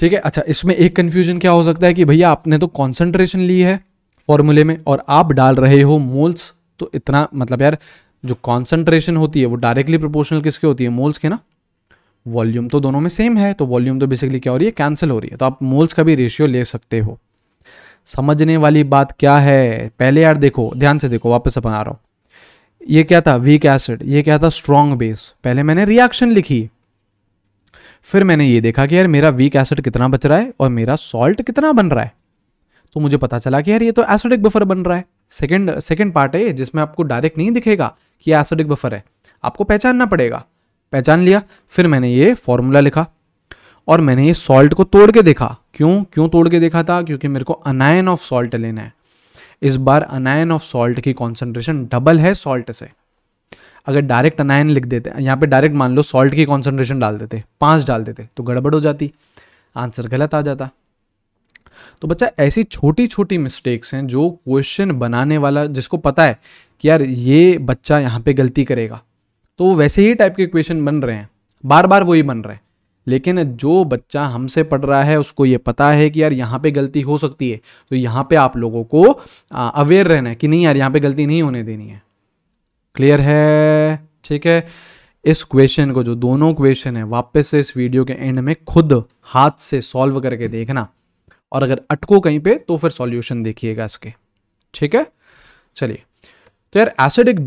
ठीक है अच्छा इसमें एक कंफ्यूजन क्या हो सकता है कि भैया आपने तो कॉन्सेंट्रेशन ली है फॉर्मूले में और आप डाल रहे हो मोल्स तो इतना मतलब यार जो कॉन्सेंट्रेशन होती है वो डायरेक्टली प्रोपोर्शनल किसके होती है मोल्स के ना वॉल्यूम तो दोनों में सेम है तो वॉल्यूम तो बेसिकली क्या हो रही है कैंसिल हो रही है तो आप मोल्स का भी रेशियो ले सकते हो समझने वाली बात क्या है पहले यार देखो ध्यान से देखो वापस अपन आ रहा हूँ ये क्या था वीक एसिड ये क्या था स्ट्रॉन्ग बेस पहले मैंने रिएक्शन लिखी फिर मैंने ये देखा कि यार मेरा वीक एसिड कितना बच रहा है और मेरा सॉल्ट कितना बन रहा है तो मुझे पता चला कि यार ये तो एसिडिक बफर बन रहा है सेकेंड सेकेंड पार्ट है ये जिसमें आपको डायरेक्ट नहीं दिखेगा कि एसिडिक बफर है आपको पहचानना पड़ेगा पहचान लिया फिर मैंने ये फॉर्मूला लिखा और मैंने ये सॉल्ट को तोड़ के देखा क्यों क्यों तोड़ के देखा था क्योंकि मेरे को अनायन ऑफ सॉल्ट लेना है इस बार अनायन ऑफ सॉल्ट की कॉन्सेंट्रेशन डबल है सॉल्ट से अगर डायरेक्ट अनायन लिख देते यहाँ पे डायरेक्ट मान लो सॉल्ट की कॉन्सेंट्रेशन डाल देते पांच डाल देते तो गड़बड़ हो जाती आंसर गलत आ जाता तो बच्चा ऐसी छोटी छोटी मिस्टेक्स हैं जो क्वेश्चन बनाने वाला जिसको पता है कि यार ये बच्चा यहाँ पे गलती करेगा तो वैसे ही टाइप के क्वेश्चन बन रहे हैं बार बार वही बन रहे हैं लेकिन जो बच्चा हमसे पढ़ रहा है उसको ये पता है कि यार यहाँ पे गलती हो सकती है तो यहाँ पे आप लोगों को अवेयर रहना है कि नहीं यार यहाँ पे गलती नहीं होने देनी है क्लियर है ठीक है इस क्वेश्चन को जो दोनों क्वेश्चन है वापस से इस वीडियो के एंड में खुद हाथ से सॉल्व करके देखना और अगर अटको कहीं पर तो फिर सॉल्यूशन देखिएगा इसके ठीक है चलिए तो यार एसिडिक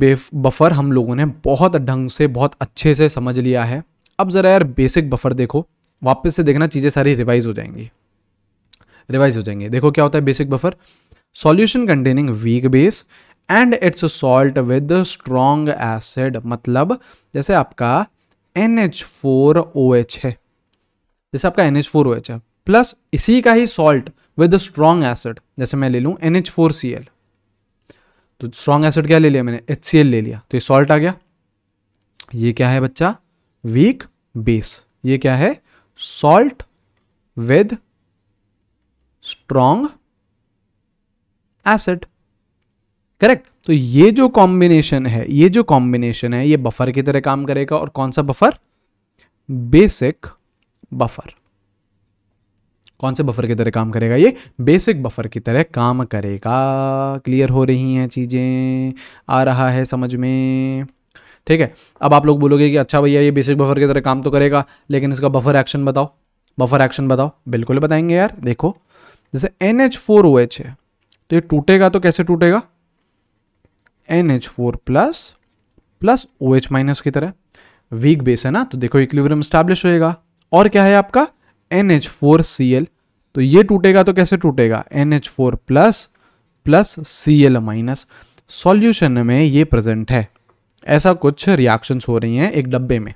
बफर हम लोगों ने बहुत ढंग से बहुत अच्छे से समझ लिया है अब ज़रा यार बेसिक बफर देखो वापस से देखना चीज़ें सारी रिवाइज हो जाएंगी रिवाइज हो जाएंगे देखो क्या होता है basic buffer solution containing weak base and its salt with strong acid मतलब जैसे आपका N H four O H है जैसे आपका N H four O H है प्लस इसी का ही सॉल्ट विद स्ट्रॉन्ग एसिड जैसे मैं ले लूँ N H four C L तो स्ट्रॉन्ग एसिड क्या ले लिया मैंने एच ले लिया तो ये सॉल्ट आ गया ये क्या है बच्चा वीक बेस ये क्या है salt with strong acid correct तो ये जो कॉम्बिनेशन है ये जो कॉम्बिनेशन है ये बफर की तरह काम करेगा और कौन सा बफर बेसिक बफर कौन से बफर की तरह काम करेगा ये बेसिक बफर की तरह काम करेगा क्लियर हो रही हैं चीज़ें आ रहा है समझ में ठीक है अब आप लोग बोलोगे कि अच्छा भैया ये बेसिक बफर की तरह काम तो करेगा लेकिन इसका बफर एक्शन बताओ बफर एक्शन बताओ बिल्कुल बताएंगे यार देखो जैसे N H four O H है तो ये टूटेगा तो कैसे टूटेगा N H four plus plus O H minus की तरह वीक बेस है ना तो देखो इक्विलिब्रियम स्टैब्लिश होएगा और क्या है आपका N H four C L तो ये टूटेगा तो कैसे टूटेगा N H four plus plus C L minus solution में ये प्रेजेंट है ऐसा कुछ रिएक्शंस हो रही हैं एक डब्बे में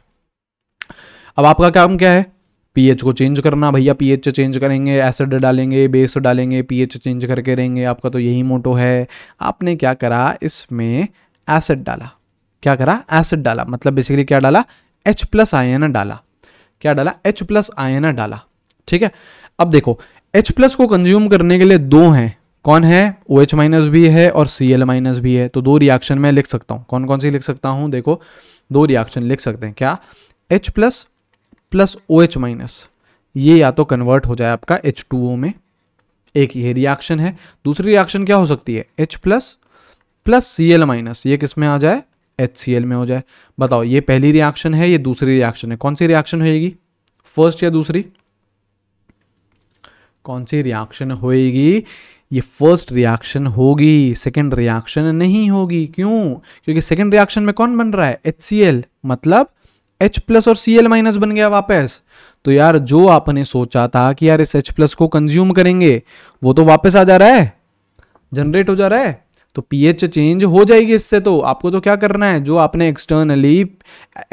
अब आपका काम क्या है पीएच को चेंज करना भैया पीएच चेंज करेंगे एसिड डालेंगे बेस डालेंगे पीएच चेंज करके रहेंगे आपका तो यही मोटो है आपने क्या करा इसमें एसिड डाला क्या करा एसिड डाला मतलब बेसिकली क्या डाला एच प्लस आयन डाला क्या डाला एच प्लस आयना डाला ठीक है अब देखो एच प्लस को कंज्यूम करने के लिए दो हैं कौन है ओ एच माइनस भी है और सी एल माइनस भी है तो दो रिएक्शन मैं लिख सकता हूँ कौन कौन सी लिख सकता हूँ देखो दो रिएक्शन लिख सकते हैं क्या H plus plus O H minus ये या तो कन्वर्ट हो जाए आपका एच टू ओ में एक ये रिएक्शन है दूसरी रिएक्शन क्या हो सकती है H plus plus C L minus ये किस में आ जाए एच में हो जाए बताओ ये पहली रिएक्शन है ये दूसरी रिएक्शन है कौन सी रिएक्शन होएगी फर्स्ट या दूसरी कौन सी रिएक्शन होएगी ये फर्स्ट रिएक्शन होगी सेकंड रिएक्शन नहीं होगी क्यों क्योंकि सेकंड रिएक्शन में कौन बन रहा है एच मतलब H प्लस और Cl माइनस बन गया वापस तो यार जो आपने सोचा था कि यार इस H प्लस को कंज्यूम करेंगे वो तो वापस आ जा रहा है जनरेट हो जा रहा है तो पीएच चेंज हो जाएगी इससे तो आपको तो क्या करना है जो आपने एक्सटर्नली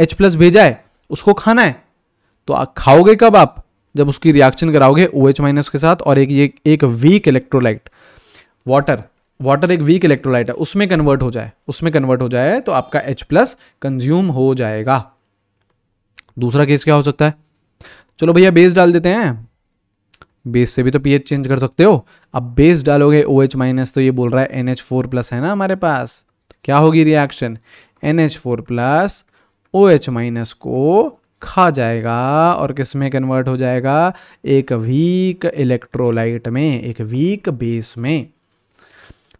एच प्लस भेजा है उसको खाना है तो आप खाओगे कब आप जब उसकी रिएक्शन कराओगे ओ एच माइनस के साथ और एक ये एक वीक इलेक्ट्रोलाइट वाटर वाटर एक वीक इलेक्ट्रोलाइट है उसमें कन्वर्ट हो जाए उसमें कन्वर्ट हो जाए तो आपका एच प्लस कंज्यूम हो जाएगा दूसरा केस क्या हो सकता है चलो भैया बेस डाल देते हैं बेस से भी तो पीएच चेंज कर सकते हो अब बेस डालोगे ओ एच माइनस तो ये बोल रहा है एन एच फोर प्लस है ना हमारे पास क्या होगी reaction N H four plus O H minus को खा जाएगा और किस में कन्वर्ट हो जाएगा एक वीक इलेक्ट्रोलाइट में एक वीक बेस में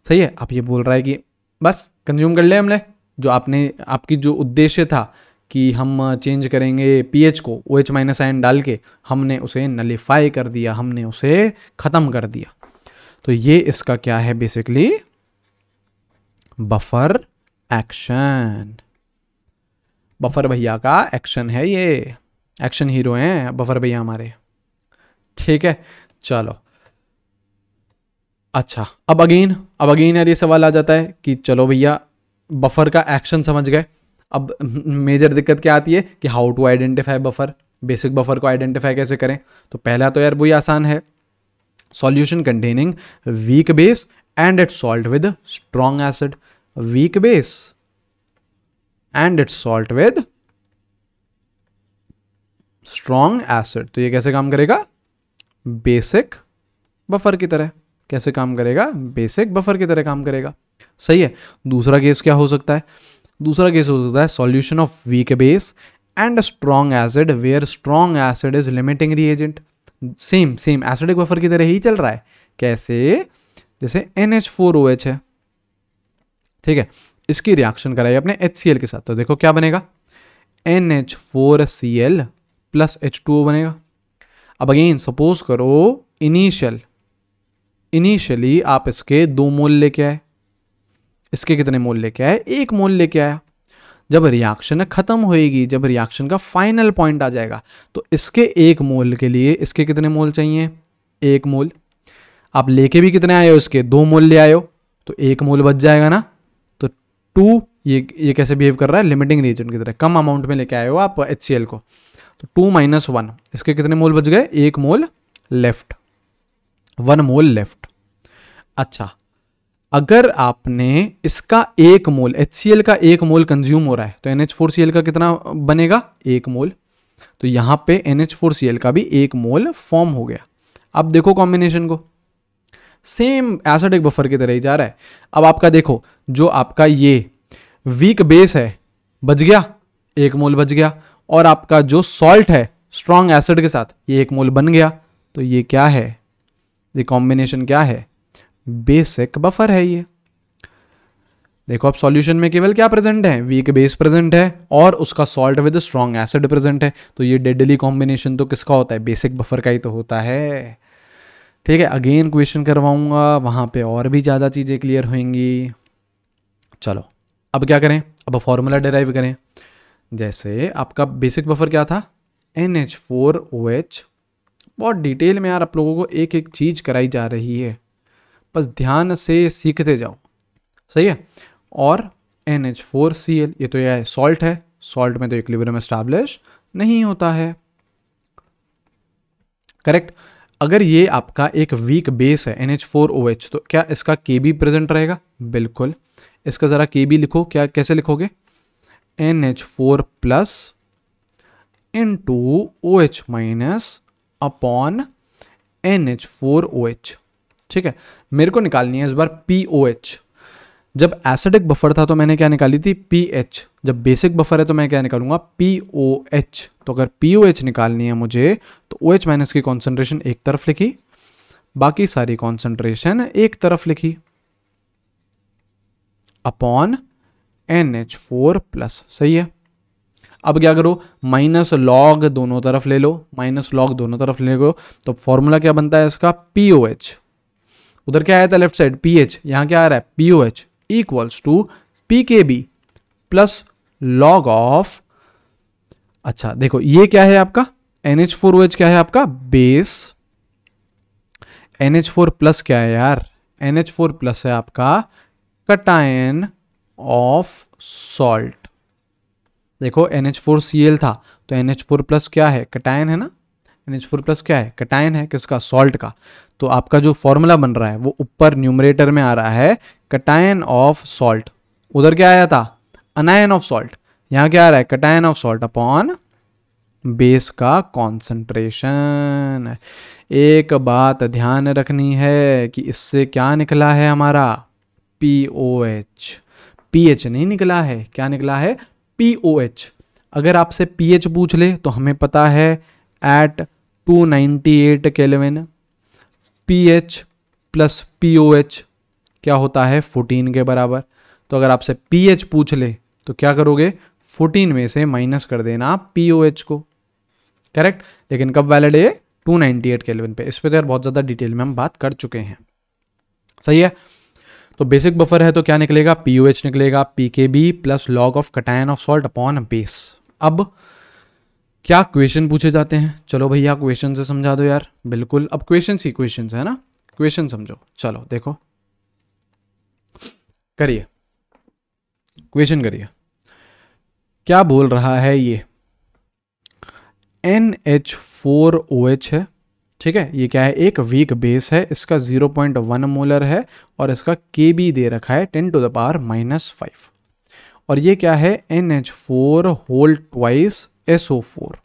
सही है आप ये बोल रहा है कि बस कंज्यूम कर ले हमने जो आपने आपकी जो उद्देश्य था कि हम चेंज करेंगे पीएच को ओ एच माइनस आयन डाल के हमने उसे नलीफाई कर दिया हमने उसे ख़त्म कर दिया तो ये इसका क्या है बेसिकली बफर एक्शन बफर भैया का एक्शन है ये एक्शन हीरो हैं बफर भैया हमारे ठीक है चलो अच्छा अब अगेन अब अगेन यार ये सवाल आ जाता है कि चलो भैया बफर का एक्शन समझ गए अब मेजर दिक्कत क्या आती है कि how to identify buffer basic buffer को आइडेंटिफाई कैसे करें तो पहला तो यार वही आसान है solution containing weak base and its salt with strong acid weak base and its salt with strong acid तो ये कैसे काम करेगा बेसिक बफर की तरह कैसे काम करेगा बेसिक बफर की तरह काम करेगा सही है दूसरा केस क्या हो सकता है दूसरा केस हो सकता है solution of weak base and strong acid where strong acid is limiting reagent same same acidic buffer की तरह ही चल रहा है कैसे जैसे N H four O H है ठीक है इसकी रिएक्शन कराई अपने एच सी एल के साथ तो देखो क्या बनेगा N H four C L plus H two O बनेगा अब अगेन सपोज करो इनिशियल इनिशियली आप इसके दो मोल लेके आए इसके कितने मोल लेके आए एक मोल लेके आया जब रिएक्शन खत्म होएगी जब रिएक्शन का फाइनल पॉइंट आ जाएगा तो इसके एक मोल के लिए इसके कितने मोल चाहिए एक मोल आप लेके भी कितने आए हो इसके दो मोल ले आए हो तो एक मोल बच जाएगा ना तो टू ये ये कैसे बिहेव कर रहा है लिमिटिंग रीजन की तरह कम अमाउंट में लेके आए हो आप एच को तो टू माइनस वन इसके कितने मोल बच गए एक mole left one mole left अच्छा अगर आपने इसका एक मोल एच का एक मोल कंज्यूम हो रहा है तो एन का कितना बनेगा एक मोल तो यहां पे एन का भी एक मोल फॉर्म हो गया अब देखो कॉम्बिनेशन को सेम एसड एक बफर की तरह ही जा रहा है अब आपका देखो जो आपका ये वीक बेस है बच गया एक मोल बच गया और आपका जो सॉल्ट है स्ट्रॉन्ग एसिड के साथ ये एक मोल बन गया तो ये क्या है ये कॉम्बिनेशन क्या है बेसिक बफर है ये देखो अब सॉल्यूशन में केवल क्या प्रेजेंट है वीक बेस प्रेजेंट है और उसका salt with strong acid present है तो ये डेडली कॉम्बिनेशन तो किसका होता है बेसिक बफर का ही तो होता है ठीक है अगेन क्वेश्चन करवाऊंगा वहां पे और भी ज़्यादा चीज़ें क्लियर होंगी चलो अब क्या करें अब फॉर्मूला डिराइव करें जैसे आपका बेसिक बफर क्या था N H four O H बहुत डिटेल में यार आप लोगों को एक एक चीज़ कराई जा रही है बस ध्यान से सीखते जाओ सही है और N H four C L ये तो यह सॉल्ट है सॉल्ट में तो इक्विलिब्रियम एस्टैब्लिश नहीं होता है करेक्ट अगर ये आपका एक वीक बेस है N H four O H तो क्या इसका के बी प्रेजेंट रहेगा बिल्कुल इसका ज़रा के बी लिखो क्या कैसे लिखोगे N H four plus into O H minus upon N H four O H ठीक है मेरे को निकालनी है इस बार पी ओ एच जब एसिडिक बफर था तो मैंने क्या निकाली थी पी एच जब बेसिक बफर है तो मैं क्या निकालूंगा पी ओ एच तो अगर पी ओ एच निकालनी है मुझे तो ओ एच माइनस की कॉन्सेंट्रेशन एक तरफ लिखी बाकी सारी कॉन्सेंट्रेशन एक तरफ लिखी upon N H four plus सही है अब क्या करो माइनस लॉग दोनों तरफ ले लो माइनस लॉग दोनों तरफ ले लो तो फॉर्मूला क्या बनता है इसका पी ओ एच उधर क्या आया था लेफ्ट साइड पी एच यहाँ क्या आ रहा है P O H equals to P K B plus log of अच्छा देखो ये क्या है आपका N H four O H क्या है आपका base N H four plus क्या है यार एन एच फोर प्लस है आपका कटाइन ऑफ सॉल्ट देखो N H four C L था तो एन एच फोर प्लस क्या है कटाइन है ना एन एच फोर प्लस क्या है कटाइन है किसका सॉल्ट का तो आपका जो फॉर्मूला बन रहा है वो ऊपर न्यूमरेटर में आ रहा है कटायन ऑफ सॉल्ट उधर क्या आया था अनायन ऑफ सॉल्ट यहाँ क्या आ रहा है cation of salt upon base का कॉन्सेंट्रेशन एक बात ध्यान रखनी है कि इससे क्या निकला है हमारा P O H P H नहीं निकला है क्या निकला है पी ओ एच अगर आपसे पी एच पूछ ले तो हमें पता है at 298 kelvin P H plus P O H क्या होता है फोर्टीन के बराबर तो अगर आपसे पी एच पूछ ले तो क्या करोगे फोर्टीन में से माइनस कर देना आप पी ओ एच को करेक्ट लेकिन कब वैलिड है टू नाइनटी एट केल्विन पे इस पर तो यार बहुत ज़्यादा डिटेल में हम बात कर चुके हैं सही है तो बेसिक बफर है तो क्या निकलेगा पी ओ एच निकलेगा P K B plus log of cation of salt upon base अब क्या क्वेश्चन पूछे जाते हैं चलो भैया क्वेश्चन से समझा दो यार बिल्कुल अब क्वेश्चन ही क्वेश्चन है ना क्वेश्चन समझो चलो देखो करिए क्वेश्चन करिए क्या बोल रहा है ये N H four O H है ठीक है ये क्या है एक वीक बेस है इसका जीरो पॉइंट वन मोलर है और इसका के बी दे रखा है ten to the power minus five और ये क्या है N H four whole twice SO4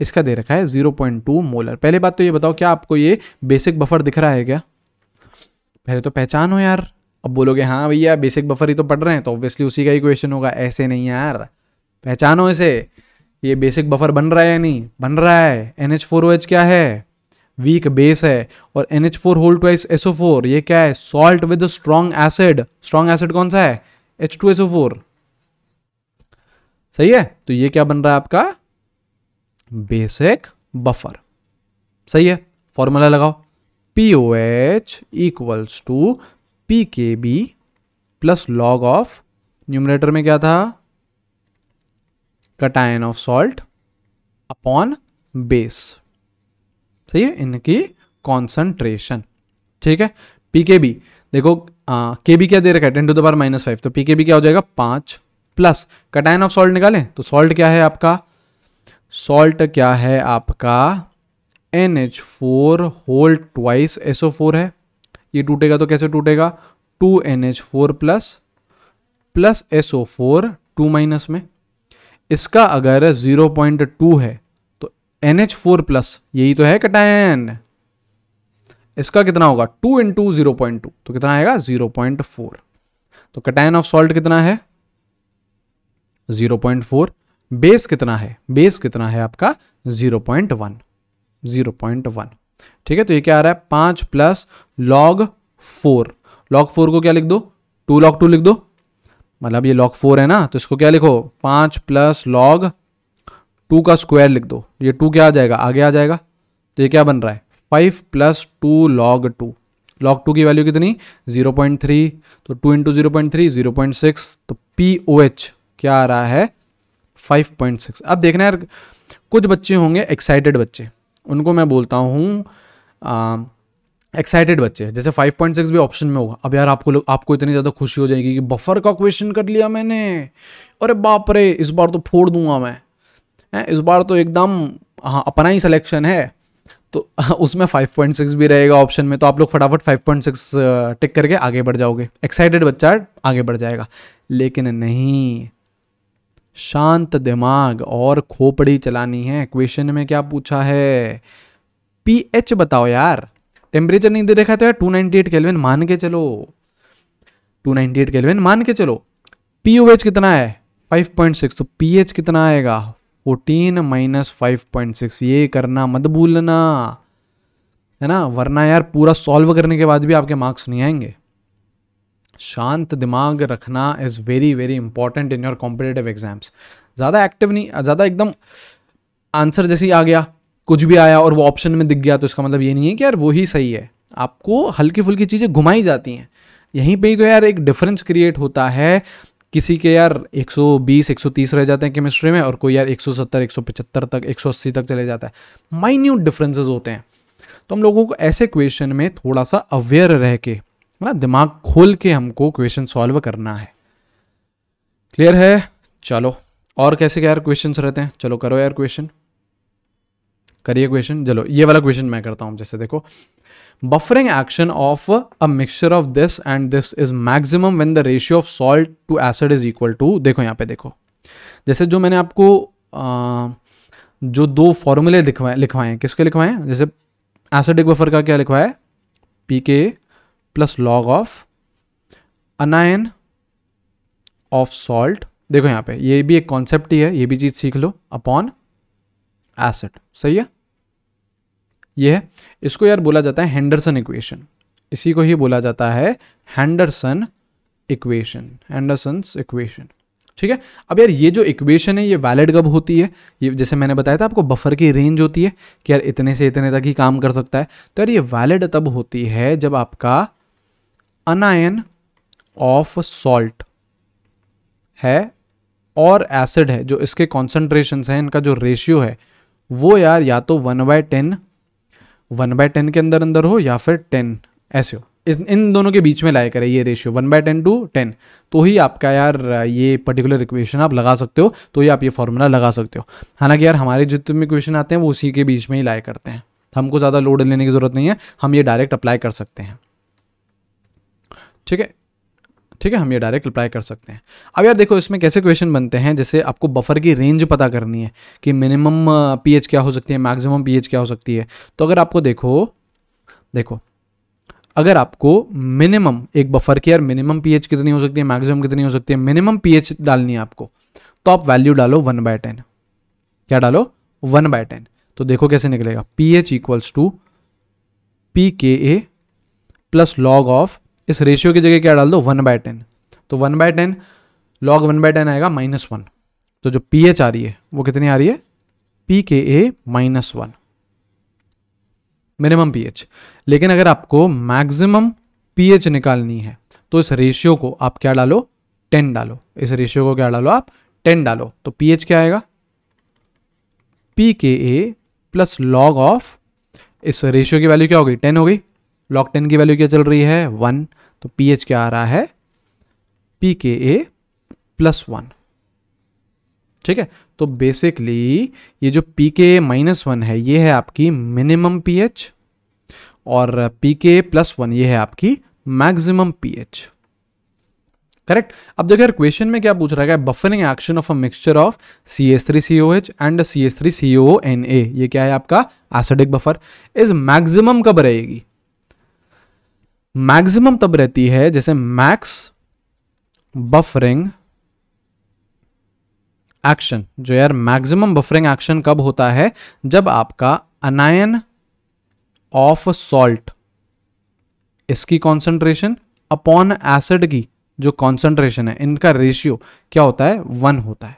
इसका दे रखा है 0.2 मोलर पहले बात तो ये बताओ क्या आपको ये बेसिक बफर दिख रहा है क्या पहले तो पहचान हो यार अब बोलोगे हाँ भैया बेसिक बफर ही तो पढ़ रहे हैं तो ऑब्वियसली उसी का ही क्वेश्चन होगा ऐसे नहीं यार पहचानो इसे ये बेसिक बफर बन रहा है या नहीं बन रहा है N H four O H क्या है वीक बेस है और N H four whole twice S O four ये क्या है salt with strong acid strong acid कौन सा है H two S O four सही है तो ये क्या बन रहा है आपका बेसिक बफर सही है फॉर्मूला लगाओ P O H equals to P K B plus log of numerator में क्या था cation of salt upon base सही है इनकी कॉन्सेंट्रेशन ठीक है पी के बी देखो के बी क्या दे रखा है ten to the minus five तो पी के बी क्या हो जाएगा पांच प्लस कटाइन ऑफ सॉल्ट निकालें तो सॉल्ट क्या है आपका सॉल्ट क्या है आपका N H four whole twice S O four है ये टूटेगा तो कैसे टूटेगा two N H four plus plus S O four two minus में इसका अगर ज़ीरो पॉइंट टू है तो एन एच फोर प्लस यही तो है कटैन इसका कितना होगा two into zero point two तो कितना आएगा ज़ीरो पॉइंट फोर तो कटैन ऑफ सॉल्ट कितना है ज़ीरो पॉइंट फोर बेस कितना है बेस कितना है आपका zero point one zero point one ठीक है तो ये क्या आ रहा है पांच plus log four log four को क्या लिख दो टू लॉग टू लिख दो मतलब ये लॉग फोर है ना तो इसको क्या लिखो पांच प्लस लॉग टू का स्क्वायर लिख दो ये टू क्या आ जाएगा आगे आ जाएगा तो ये क्या बन रहा है five plus two log two log two की वैल्यू कितनी जीरो पॉइंट थ्री तो two into zero point three zero point six तो पी ओ एच क्या आ रहा है 5.6 अब देखना यार कुछ बच्चे होंगे एक्साइटेड बच्चे उनको मैं बोलता हूँ एक्साइटेड बच्चे जैसे 5.6 भी ऑप्शन में होगा अब यार आपको लोग आपको इतनी ज़्यादा खुशी हो जाएगी कि बफर का क्वेश्चन कर लिया मैंने अरे बाप रे इस बार तो फोड़ दूंगा मैं है इस बार तो एकदम हाँ अपना ही सिलेक्शन है तो उसमें 5.6 भी रहेगा ऑप्शन में तो आप लोग फटाफट 5.6 टिक करके आगे बढ़ जाओगे एक्साइटेड बच्चा आगे बढ़ जाएगा लेकिन नहीं शांत दिमाग और खोपड़ी चलानी है क्वेश्चन में क्या पूछा है पीएच बताओ यार टेम्परेचर नहीं दे रखा तो यार एट केल्विन मान के चलो टू नाइनटी एट केल्विन मान के चलो एच कितना है फाइव पॉइंट सिक्स तो पीएच कितना आएगा fourteen minus five point six ये करना मत भूलना है ना वरना यार पूरा सॉल्व करने के बाद भी आपके मार्क्स नहीं आएंगे शांत दिमाग रखना is very very important in your competitive exams ज़्यादा एक्टिव नहीं ज़्यादा एकदम आंसर जैसे ही आ गया कुछ भी आया और वो ऑप्शन में दिख गया तो इसका मतलब ये नहीं है कि यार वही सही है आपको हल्की फुल्की चीज़ें घुमाई जाती हैं यहीं पे ही तो यार एक डिफरेंस क्रिएट होता है किसी के यार 120 130 रह जाते हैं केमिस्ट्री में और कोई यार 170 175 तक 180 तक चले जाता है माइन्यूट डिफरेंसेस होते हैं तो हम लोगों को ऐसे क्वेश्चन में थोड़ा सा अवेयर रह के ना मतलब दिमाग खोल के हमको क्वेश्चन सॉल्व करना है क्लियर है चलो और कैसे क्या यार क्वेश्चन रहते हैं चलो करो यार क्वेश्चन करिए क्वेश्चन चलो ये वाला क्वेश्चन मैं करता हूं जैसे देखो buffering action of a mixture of this and this is maximum when the ratio of salt to acid is equal to देखो यहां पे देखो जैसे जो मैंने आपको आ, जो दो फॉर्मूले लिखवाए लिखवाए किसके लिखवाए जैसे एसिडिक बफर का क्या लिखवाया P K plus log of anion of salt देखो यहाँ पे ये भी एक कॉन्सेप्ट ही है ये भी चीज़ सीख लो अपॉन एसिड सही है ये है इसको यार बोला जाता है हैंडरसन इक्वेशन इसी को ही बोला जाता है हैंडरसन इक्वेशन हैंडरसन इक्वेशन ठीक है अब यार ये जो इक्वेशन है ये वैलिड कब होती है ये जैसे मैंने बताया था आपको बफर की रेंज होती है कि यार इतने से इतने तक ही काम कर सकता है तो यार ये वैलिड तब होती है जब आपका अनायन ऑफ सॉल्ट है और एसिड है जो इसके कॉन्सेंट्रेशन है इनका जो रेशियो है वो यार या तो one by ten one by ten के अंदर अंदर हो या फिर टेन ऐसे हो इस इन दोनों के बीच में लाया करें ये ratio one by ten to ten तो ही आपका यार ये पर्टिकुलर इक्वेशन आप लगा सकते हो तो ही आप ये फॉर्मूला लगा सकते हो हालांकि यार हमारे जितने भी इक्वेशन आते हैं वो उसी के बीच में ही लाया करते हैं हमको ज़्यादा लोड लेने की ज़रूरत नहीं है हम ये डायरेक्ट अप्लाई कर सकते हैं ठीक है ठीक है हम ये डायरेक्ट अप्लाई कर सकते हैं अब यार देखो इसमें कैसे क्वेश्चन बनते हैं जैसे आपको बफर की रेंज पता करनी है कि मिनिमम पीएच क्या हो सकती है मैक्सिमम पीएच क्या हो सकती है तो अगर आपको देखो देखो अगर आपको मिनिमम एक बफर की यार मिनिमम पीएच कितनी हो सकती है मैक्सिमम कितनी हो सकती है मिनिमम पीएच डालनी है आपको तो आप वैल्यू डालो वन बाय टेन क्या डालो वन बाय टेन तो देखो कैसे निकलेगा P H equals to P K A plus log of इस रेशियो की जगह क्या डाल दो वन बाय टेन तो one by ten log one by ten आएगा माइनस वन तो जो पी एच आ रही है वो कितनी आ रही है P K A minus one minimum P H लेकिन अगर आपको मैक्सिमम पी एच निकालनी है तो इस रेशियो को आप क्या डालो टेन डालो इस रेशियो को क्या डालो आप टेन डालो तो पी एच क्या आएगा P K A plus log of इस रेशियो की वैल्यू क्या हो गई टेन हो गई लॉग टेन की वैल्यू क्या चल रही है वन तो पीएच क्या आ रहा है P K A plus one ठीक है तो बेसिकली ये जो पी के माइनस वन है ये है आपकी मिनिमम पीएच और पी के प्लस वन ये है आपकी मैक्सिमम पीएच करेक्ट अब देखो यार क्वेश्चन में क्या पूछ रहा है buffering action of a mixture of C S three C O H and C S three C O N A ये क्या है आपका एसिडिक बफर इज मैक्सिमम कब रहेगी मैक्सिमम तब रहती है जैसे मैक्स बफरिंग एक्शन जो यार मैक्सिमम बफरिंग एक्शन कब होता है जब आपका अनायन ऑफ सॉल्ट इसकी कॉन्सेंट्रेशन अपॉन एसिड की जो कॉन्सेंट्रेशन है इनका रेशियो क्या होता है वन होता है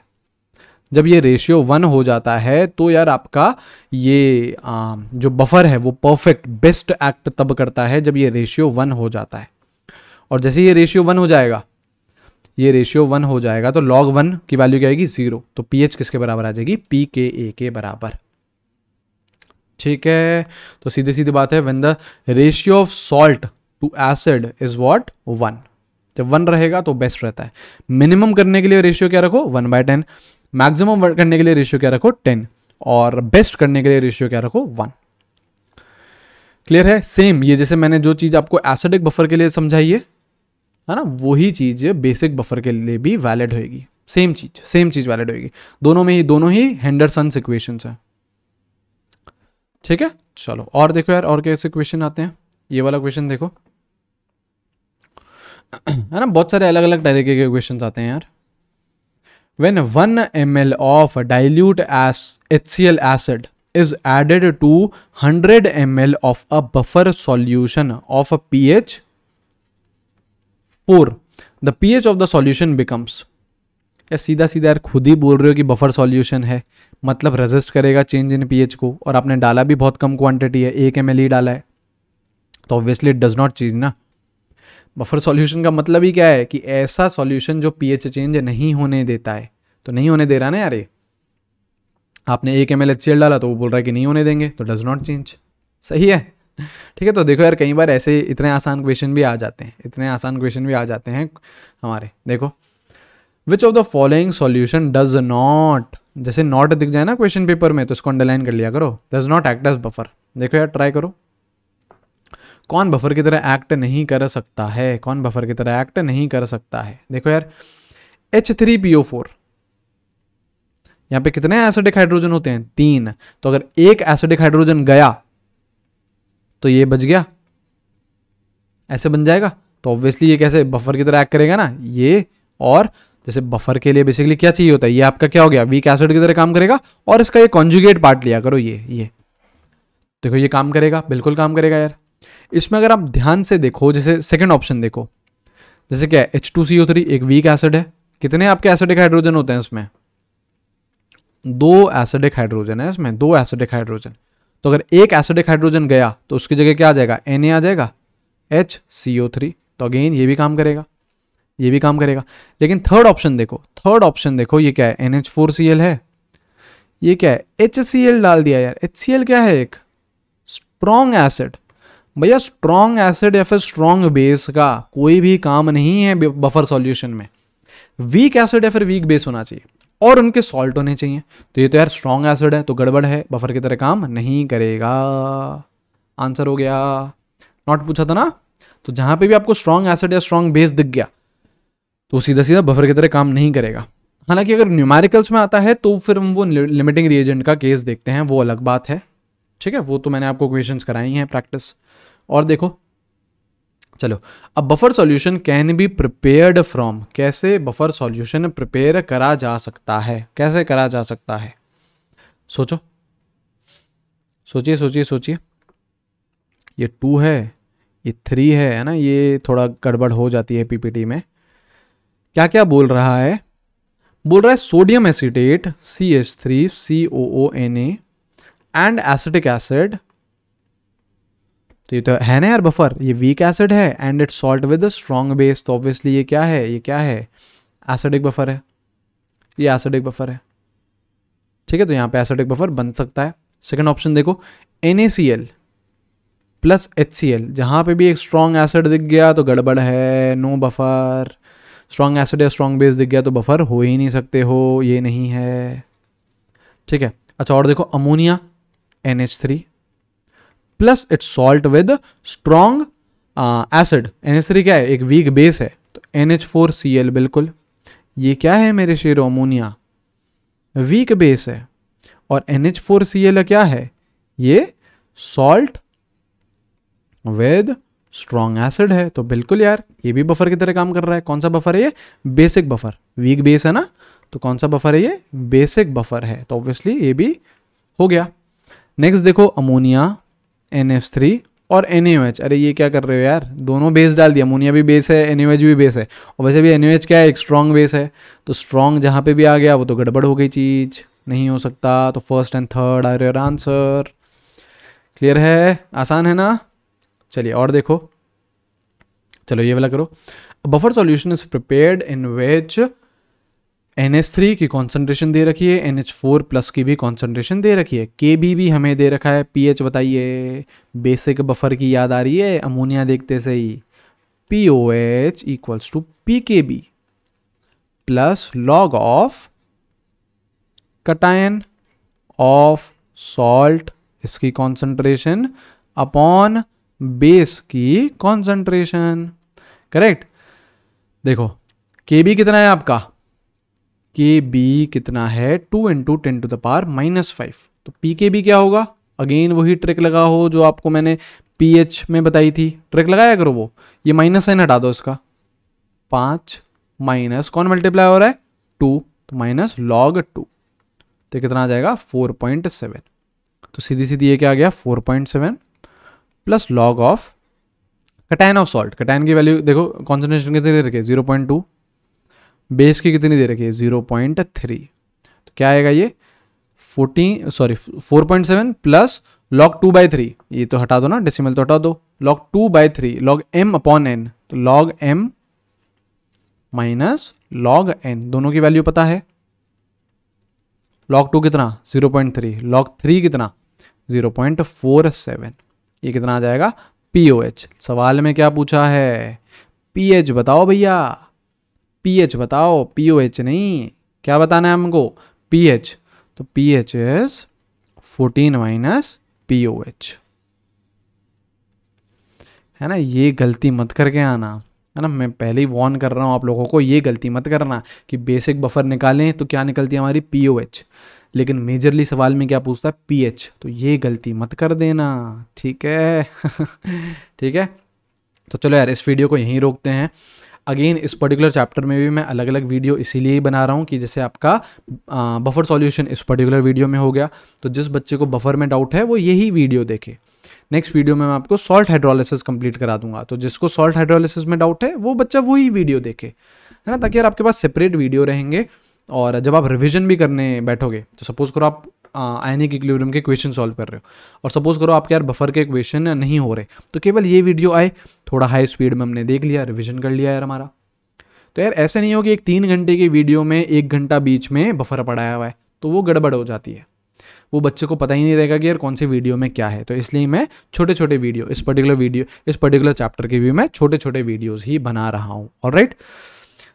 जब ये रेशियो वन हो जाता है तो यार आपका ये आ, जो बफर है वो परफेक्ट बेस्ट एक्ट तब करता है जब ये रेशियो वन हो जाता है और जैसे ये रेशियो वन हो जाएगा ये रेशियो वन हो जाएगा तो लॉग वन की वैल्यू क्या आएगी ज़ीरो तो पी एच किसके बराबर आ जाएगी पी के ए के बराबर ठीक है तो सीधे सीधी बात है when the ratio of salt to acid is what one जब वन रहेगा तो बेस्ट रहता है मिनिमम करने के लिए रेशियो क्या रखो वन बाय टेन मैक्सिमम करने के लिए रेशियो क्या रखो टेन और बेस्ट करने के लिए रेशियो क्या रखो वन क्लियर है सेम ये जैसे मैंने जो चीज़ आपको एसिडिक बफर के लिए समझाई है है ना वही चीज़ बेसिक बफर के लिए भी वैलिड होएगी सेम चीज़ सेम चीज़ वैलिड होएगी दोनों में ही दोनों ही हेंडरसन सिक्वेशन है ठीक है चलो और देखो यार और कैसे क्वेश्चन आते हैं ये वाला क्वेश्चन देखो है ना बहुत सारे अलग अलग तरीके के क्वेश्चन आते हैं यार when 1 ml of dilute as HCl acid is added to 100 ml of a buffer solution of a pH 4 the pH of the solution becomes या सीधा सीधा यार खुद ही बोल रहे हो कि बफर सॉल्यूशन है मतलब रेजिस्ट करेगा चेंज इन पीएच को और आपने डाला भी बहुत कम क्वांटिटी है एक एम ही डाला है तो obviously it does not change ना बफर सॉल्यूशन का मतलब ही क्या है कि ऐसा सॉल्यूशन जो पीएच चेंज नहीं होने देता है तो नहीं होने दे रहा ना यार ये आपने एक एम एल डाला तो वो बोल रहा है कि नहीं होने देंगे तो डज़ नॉट चेंज सही है ठीक है तो देखो यार कई बार ऐसे इतने आसान क्वेश्चन भी आ जाते हैं इतने आसान क्वेश्चन भी आ जाते हैं हमारे देखो which of the following solution does not जैसे नॉट दिख जाए ना क्वेश्चन पेपर में तो इसको अंडरलाइन कर लिया करो does not act as buffer देखो यार ट्राई करो कौन बफर की तरह एक्ट नहीं कर सकता है कौन बफर की तरह एक्ट नहीं कर सकता है देखो यार H three P O four यहां पर कितने एसिडिक हाइड्रोजन होते हैं तीन तो अगर एक एसिडिक हाइड्रोजन गया तो ये बच गया ऐसे बन जाएगा तो ऑब्वियसली ये कैसे बफर की तरह एक्ट करेगा ना ये और जैसे बफर के लिए बेसिकली क्या चाहिए होता है ये आपका क्या हो गया वीक एसिड की तरह काम करेगा और इसका ये कॉन्जुगेट पार्ट लिया करो ये ये देखो ये काम करेगा बिल्कुल काम करेगा यार इसमें अगर आप ध्यान से देखो जैसे सेकेंड ऑप्शन देखो जैसे क्या H two C O three एक वीक एसिड है कितने आपके एसिडिक हाइड्रोजन होते हैं इसमें दो एसिडिक हाइड्रोजन है इसमें दो एसिडिक हाइड्रोजन तो अगर एक एसिडिक हाइड्रोजन गया तो उसकी जगह क्या आ जाएगा एन आ जाएगा एच सी ओ थ्री तो अगेन ये भी काम करेगा ये भी काम करेगा लेकिन थर्ड ऑप्शन देखो थर्ड ऑप्शन देखो ये क्या है N H four C L है ये क्या है एच सी एल डाल दिया यार एच सी एल क्या है एक स्ट्रॉन्ग एसिड भैया स्ट्रॉन्ग एसिड या फिर स्ट्रॉन्ग बेस का कोई भी काम नहीं है बफर सॉल्यूशन में वीक एसिड या फिर वीक बेस होना चाहिए और उनके सॉल्ट होने चाहिए तो ये तो यार स्ट्रॉन्ग एसिड है तो गड़बड़ है बफर की तरह काम नहीं करेगा आंसर हो गया नॉट पूछा था ना तो जहां पे भी आपको स्ट्रॉन्ग एसिड या स्ट्रॉन्ग बेस दिख गया तो सीधा सीधा बफर की तरह काम नहीं करेगा हालांकि अगर न्यूमेरिकल्स में आता है तो फिर हम वो लिमिटिंग रिएजेंट का केस देखते हैं वो अलग बात है ठीक है वो तो मैंने आपको क्वेश्चंस कराई हैं प्रैक्टिस और देखो चलो अब buffer solution can be prepared from कैसे बफर सॉल्यूशन प्रिपेयर करा जा सकता है कैसे करा जा सकता है सोचो सोचिए सोचिए सोचिए ये टू है ये थ्री है है ना ये थोड़ा गड़बड़ हो जाती है पीपीटी में क्या क्या बोल रहा है बोल रहा है sodium acetate C H three C O O N A and acidic acid acid, तो ये तो है ना यार बफर ये वीक एसिड है and it salt with strong base तो ऑब्वियसली ये क्या है ये क्या है एसिडिक बफर है ये एसिडिक बफर है ठीक है तो यहाँ पे एसिडिक बफर बन सकता है सेकेंड ऑप्शन देखो N plus H C L जहाँ पर भी एक स्ट्रॉन्ग एसिड दिख गया तो गड़बड़ है नो बफर स्ट्रॉन्ग एसिड या स्ट्रॉन्ग बेस दिख गया तो बफर हो ही नहीं सकते हो ये नहीं है ठीक है अच्छा और देखो ammonia N H three plus its salt with strong acid N क्या है एक वीक बेस है तो N H four C L बिल्कुल ये क्या है मेरे शेर अमोनिया वीक बेस है और N H four C L क्या है ये सॉल्ट विद स्ट्रॉन्ग एसिड है तो बिल्कुल यार ये भी बफर की तरह काम कर रहा है कौन सा बफर है ये बेसिक बफर वीक बेस है ना तो कौन सा बफर है ये बेसिक बफर है तो ऑब्वियसली ये भी हो गया नेक्स्ट देखो अमोनिया एन एफ थ्री और एन अरे ये क्या कर रहे हो यार दोनों बेस डाल दिया अमोनिया भी बेस है एन भी बेस है और वैसे भी एन क्या है एक स्ट्रॉन्ग बेस है तो स्ट्रॉन्ग जहाँ पे भी आ गया वो तो गड़बड़ हो गई चीज़ नहीं हो सकता तो first and third are your answer clear है आसान है ना चलिए और देखो चलो ये वाला करो buffer solution is prepared in which N H three की कॉन्सेंट्रेशन दे रखी है एन एच फोर प्लस की भी कॉन्सेंट्रेशन दे रखी है के बी भी हमें दे रखा है पी एच बताइए बेसिक बफर की याद आ रही है अमोनिया देखते से ही P O H equals to P K B plus log of cation of salt इसकी कॉन्सेंट्रेशन अपॉन बेस की कॉन्सेंट्रेशन करेक्ट देखो के बी कितना है आपका के बी कितना है two into ten to the power minus five तो पी के बी क्या होगा अगेन वही ट्रिक लगा हो जो आपको मैंने पी एच में बताई थी ट्रिक लगाया करो वो ये माइनस साइन हटा दो इसका पाँच माइनस कौन मल्टीप्लाई हो रहा है टू तो माइनस लॉग टू तो कितना आ जाएगा फोर पॉइंट सेवन तो सीधी सीधी ये क्या आ गया four point seven plus log of cation of salt cation की वैल्यू देखो कॉन्सेंट्रेशन कितने रखे जीरो पॉइंट टू बेस की कितनी दे रखी है जीरो पॉइंट थ्री तो क्या आएगा ये fourteen sorry four point seven plus log two by three ये तो हटा दो ना डेसिमल तो हटा दो log two by three log M upon N तो log M minus log N दोनों की वैल्यू पता है लॉग टू कितना zero point three log three कितना जीरो पॉइंट फोर सेवन ये कितना आ जाएगा पीओ एच सवाल में क्या पूछा है पी एच बताओ भैया पीएच बताओ पीओएच नहीं क्या बताना है हमको पीएच तो पीएच इज 14 माइनस पीओएच है ना ये गलती मत करके आना है ना मैं पहले ही वॉर्न कर रहा हूँ आप लोगों को ये गलती मत करना कि बेसिक बफर निकालें तो क्या निकलती है हमारी पी ओ एच लेकिन मेजरली सवाल में क्या पूछता है पी एच तो ये गलती मत कर देना ठीक है ठीक है तो चलो यार इस वीडियो को यहीं रोकते हैं अगेन इस पर्टिकुलर चैप्टर में भी मैं अलग अलग वीडियो इसीलिए ही बना रहा हूँ कि जैसे आपका बफर सॉल्यूशन इस पर्टिकुलर वीडियो में हो गया तो जिस बच्चे को बफर में डाउट है वो यही वीडियो देखे नेक्स्ट वीडियो में मैं आपको सॉल्ट हाइड्रोलिसिस कंप्लीट करा दूंगा तो जिसको सॉल्ट हाइड्रोलिसिस में डाउट है वो बच्चा वही वीडियो देखे है ना ताकि यार आपके पास सेपरेट वीडियो रहेंगे और जब आप रिविजन भी करने बैठोगे तो सपोज़ करो आप आयनिक इक्विलिब्रियम के क्वेश्चन सॉल्व कर रहे हो और सपोज करो आपके यार बफर के क्वेश्चन नहीं हो रहे तो केवल ये वीडियो आए थोड़ा हाई स्पीड में हमने देख लिया रिविजन कर लिया यार हमारा तो यार ऐसे नहीं हो कि एक तीन घंटे की वीडियो में एक घंटा बीच में बफर पढ़ाया हुआ है तो वो गड़बड़ हो जाती है वो बच्चे को पता ही नहीं रहेगा कि यार कौन से वीडियो में क्या है तो इसलिए मैं छोटे छोटे वीडियो इस पर्टिकुलर वीडियो इस पर्टिकुलर चैप्टर के भी मैं छोटे छोटे वीडियोज़ ही बना रहा हूँ और राइट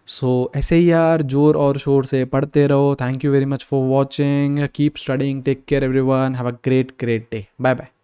सो so, ऐसे ही यार जोर और शोर से पढ़ते रहो thank you very much for watching keep studying take care everyone have a great great day bye bye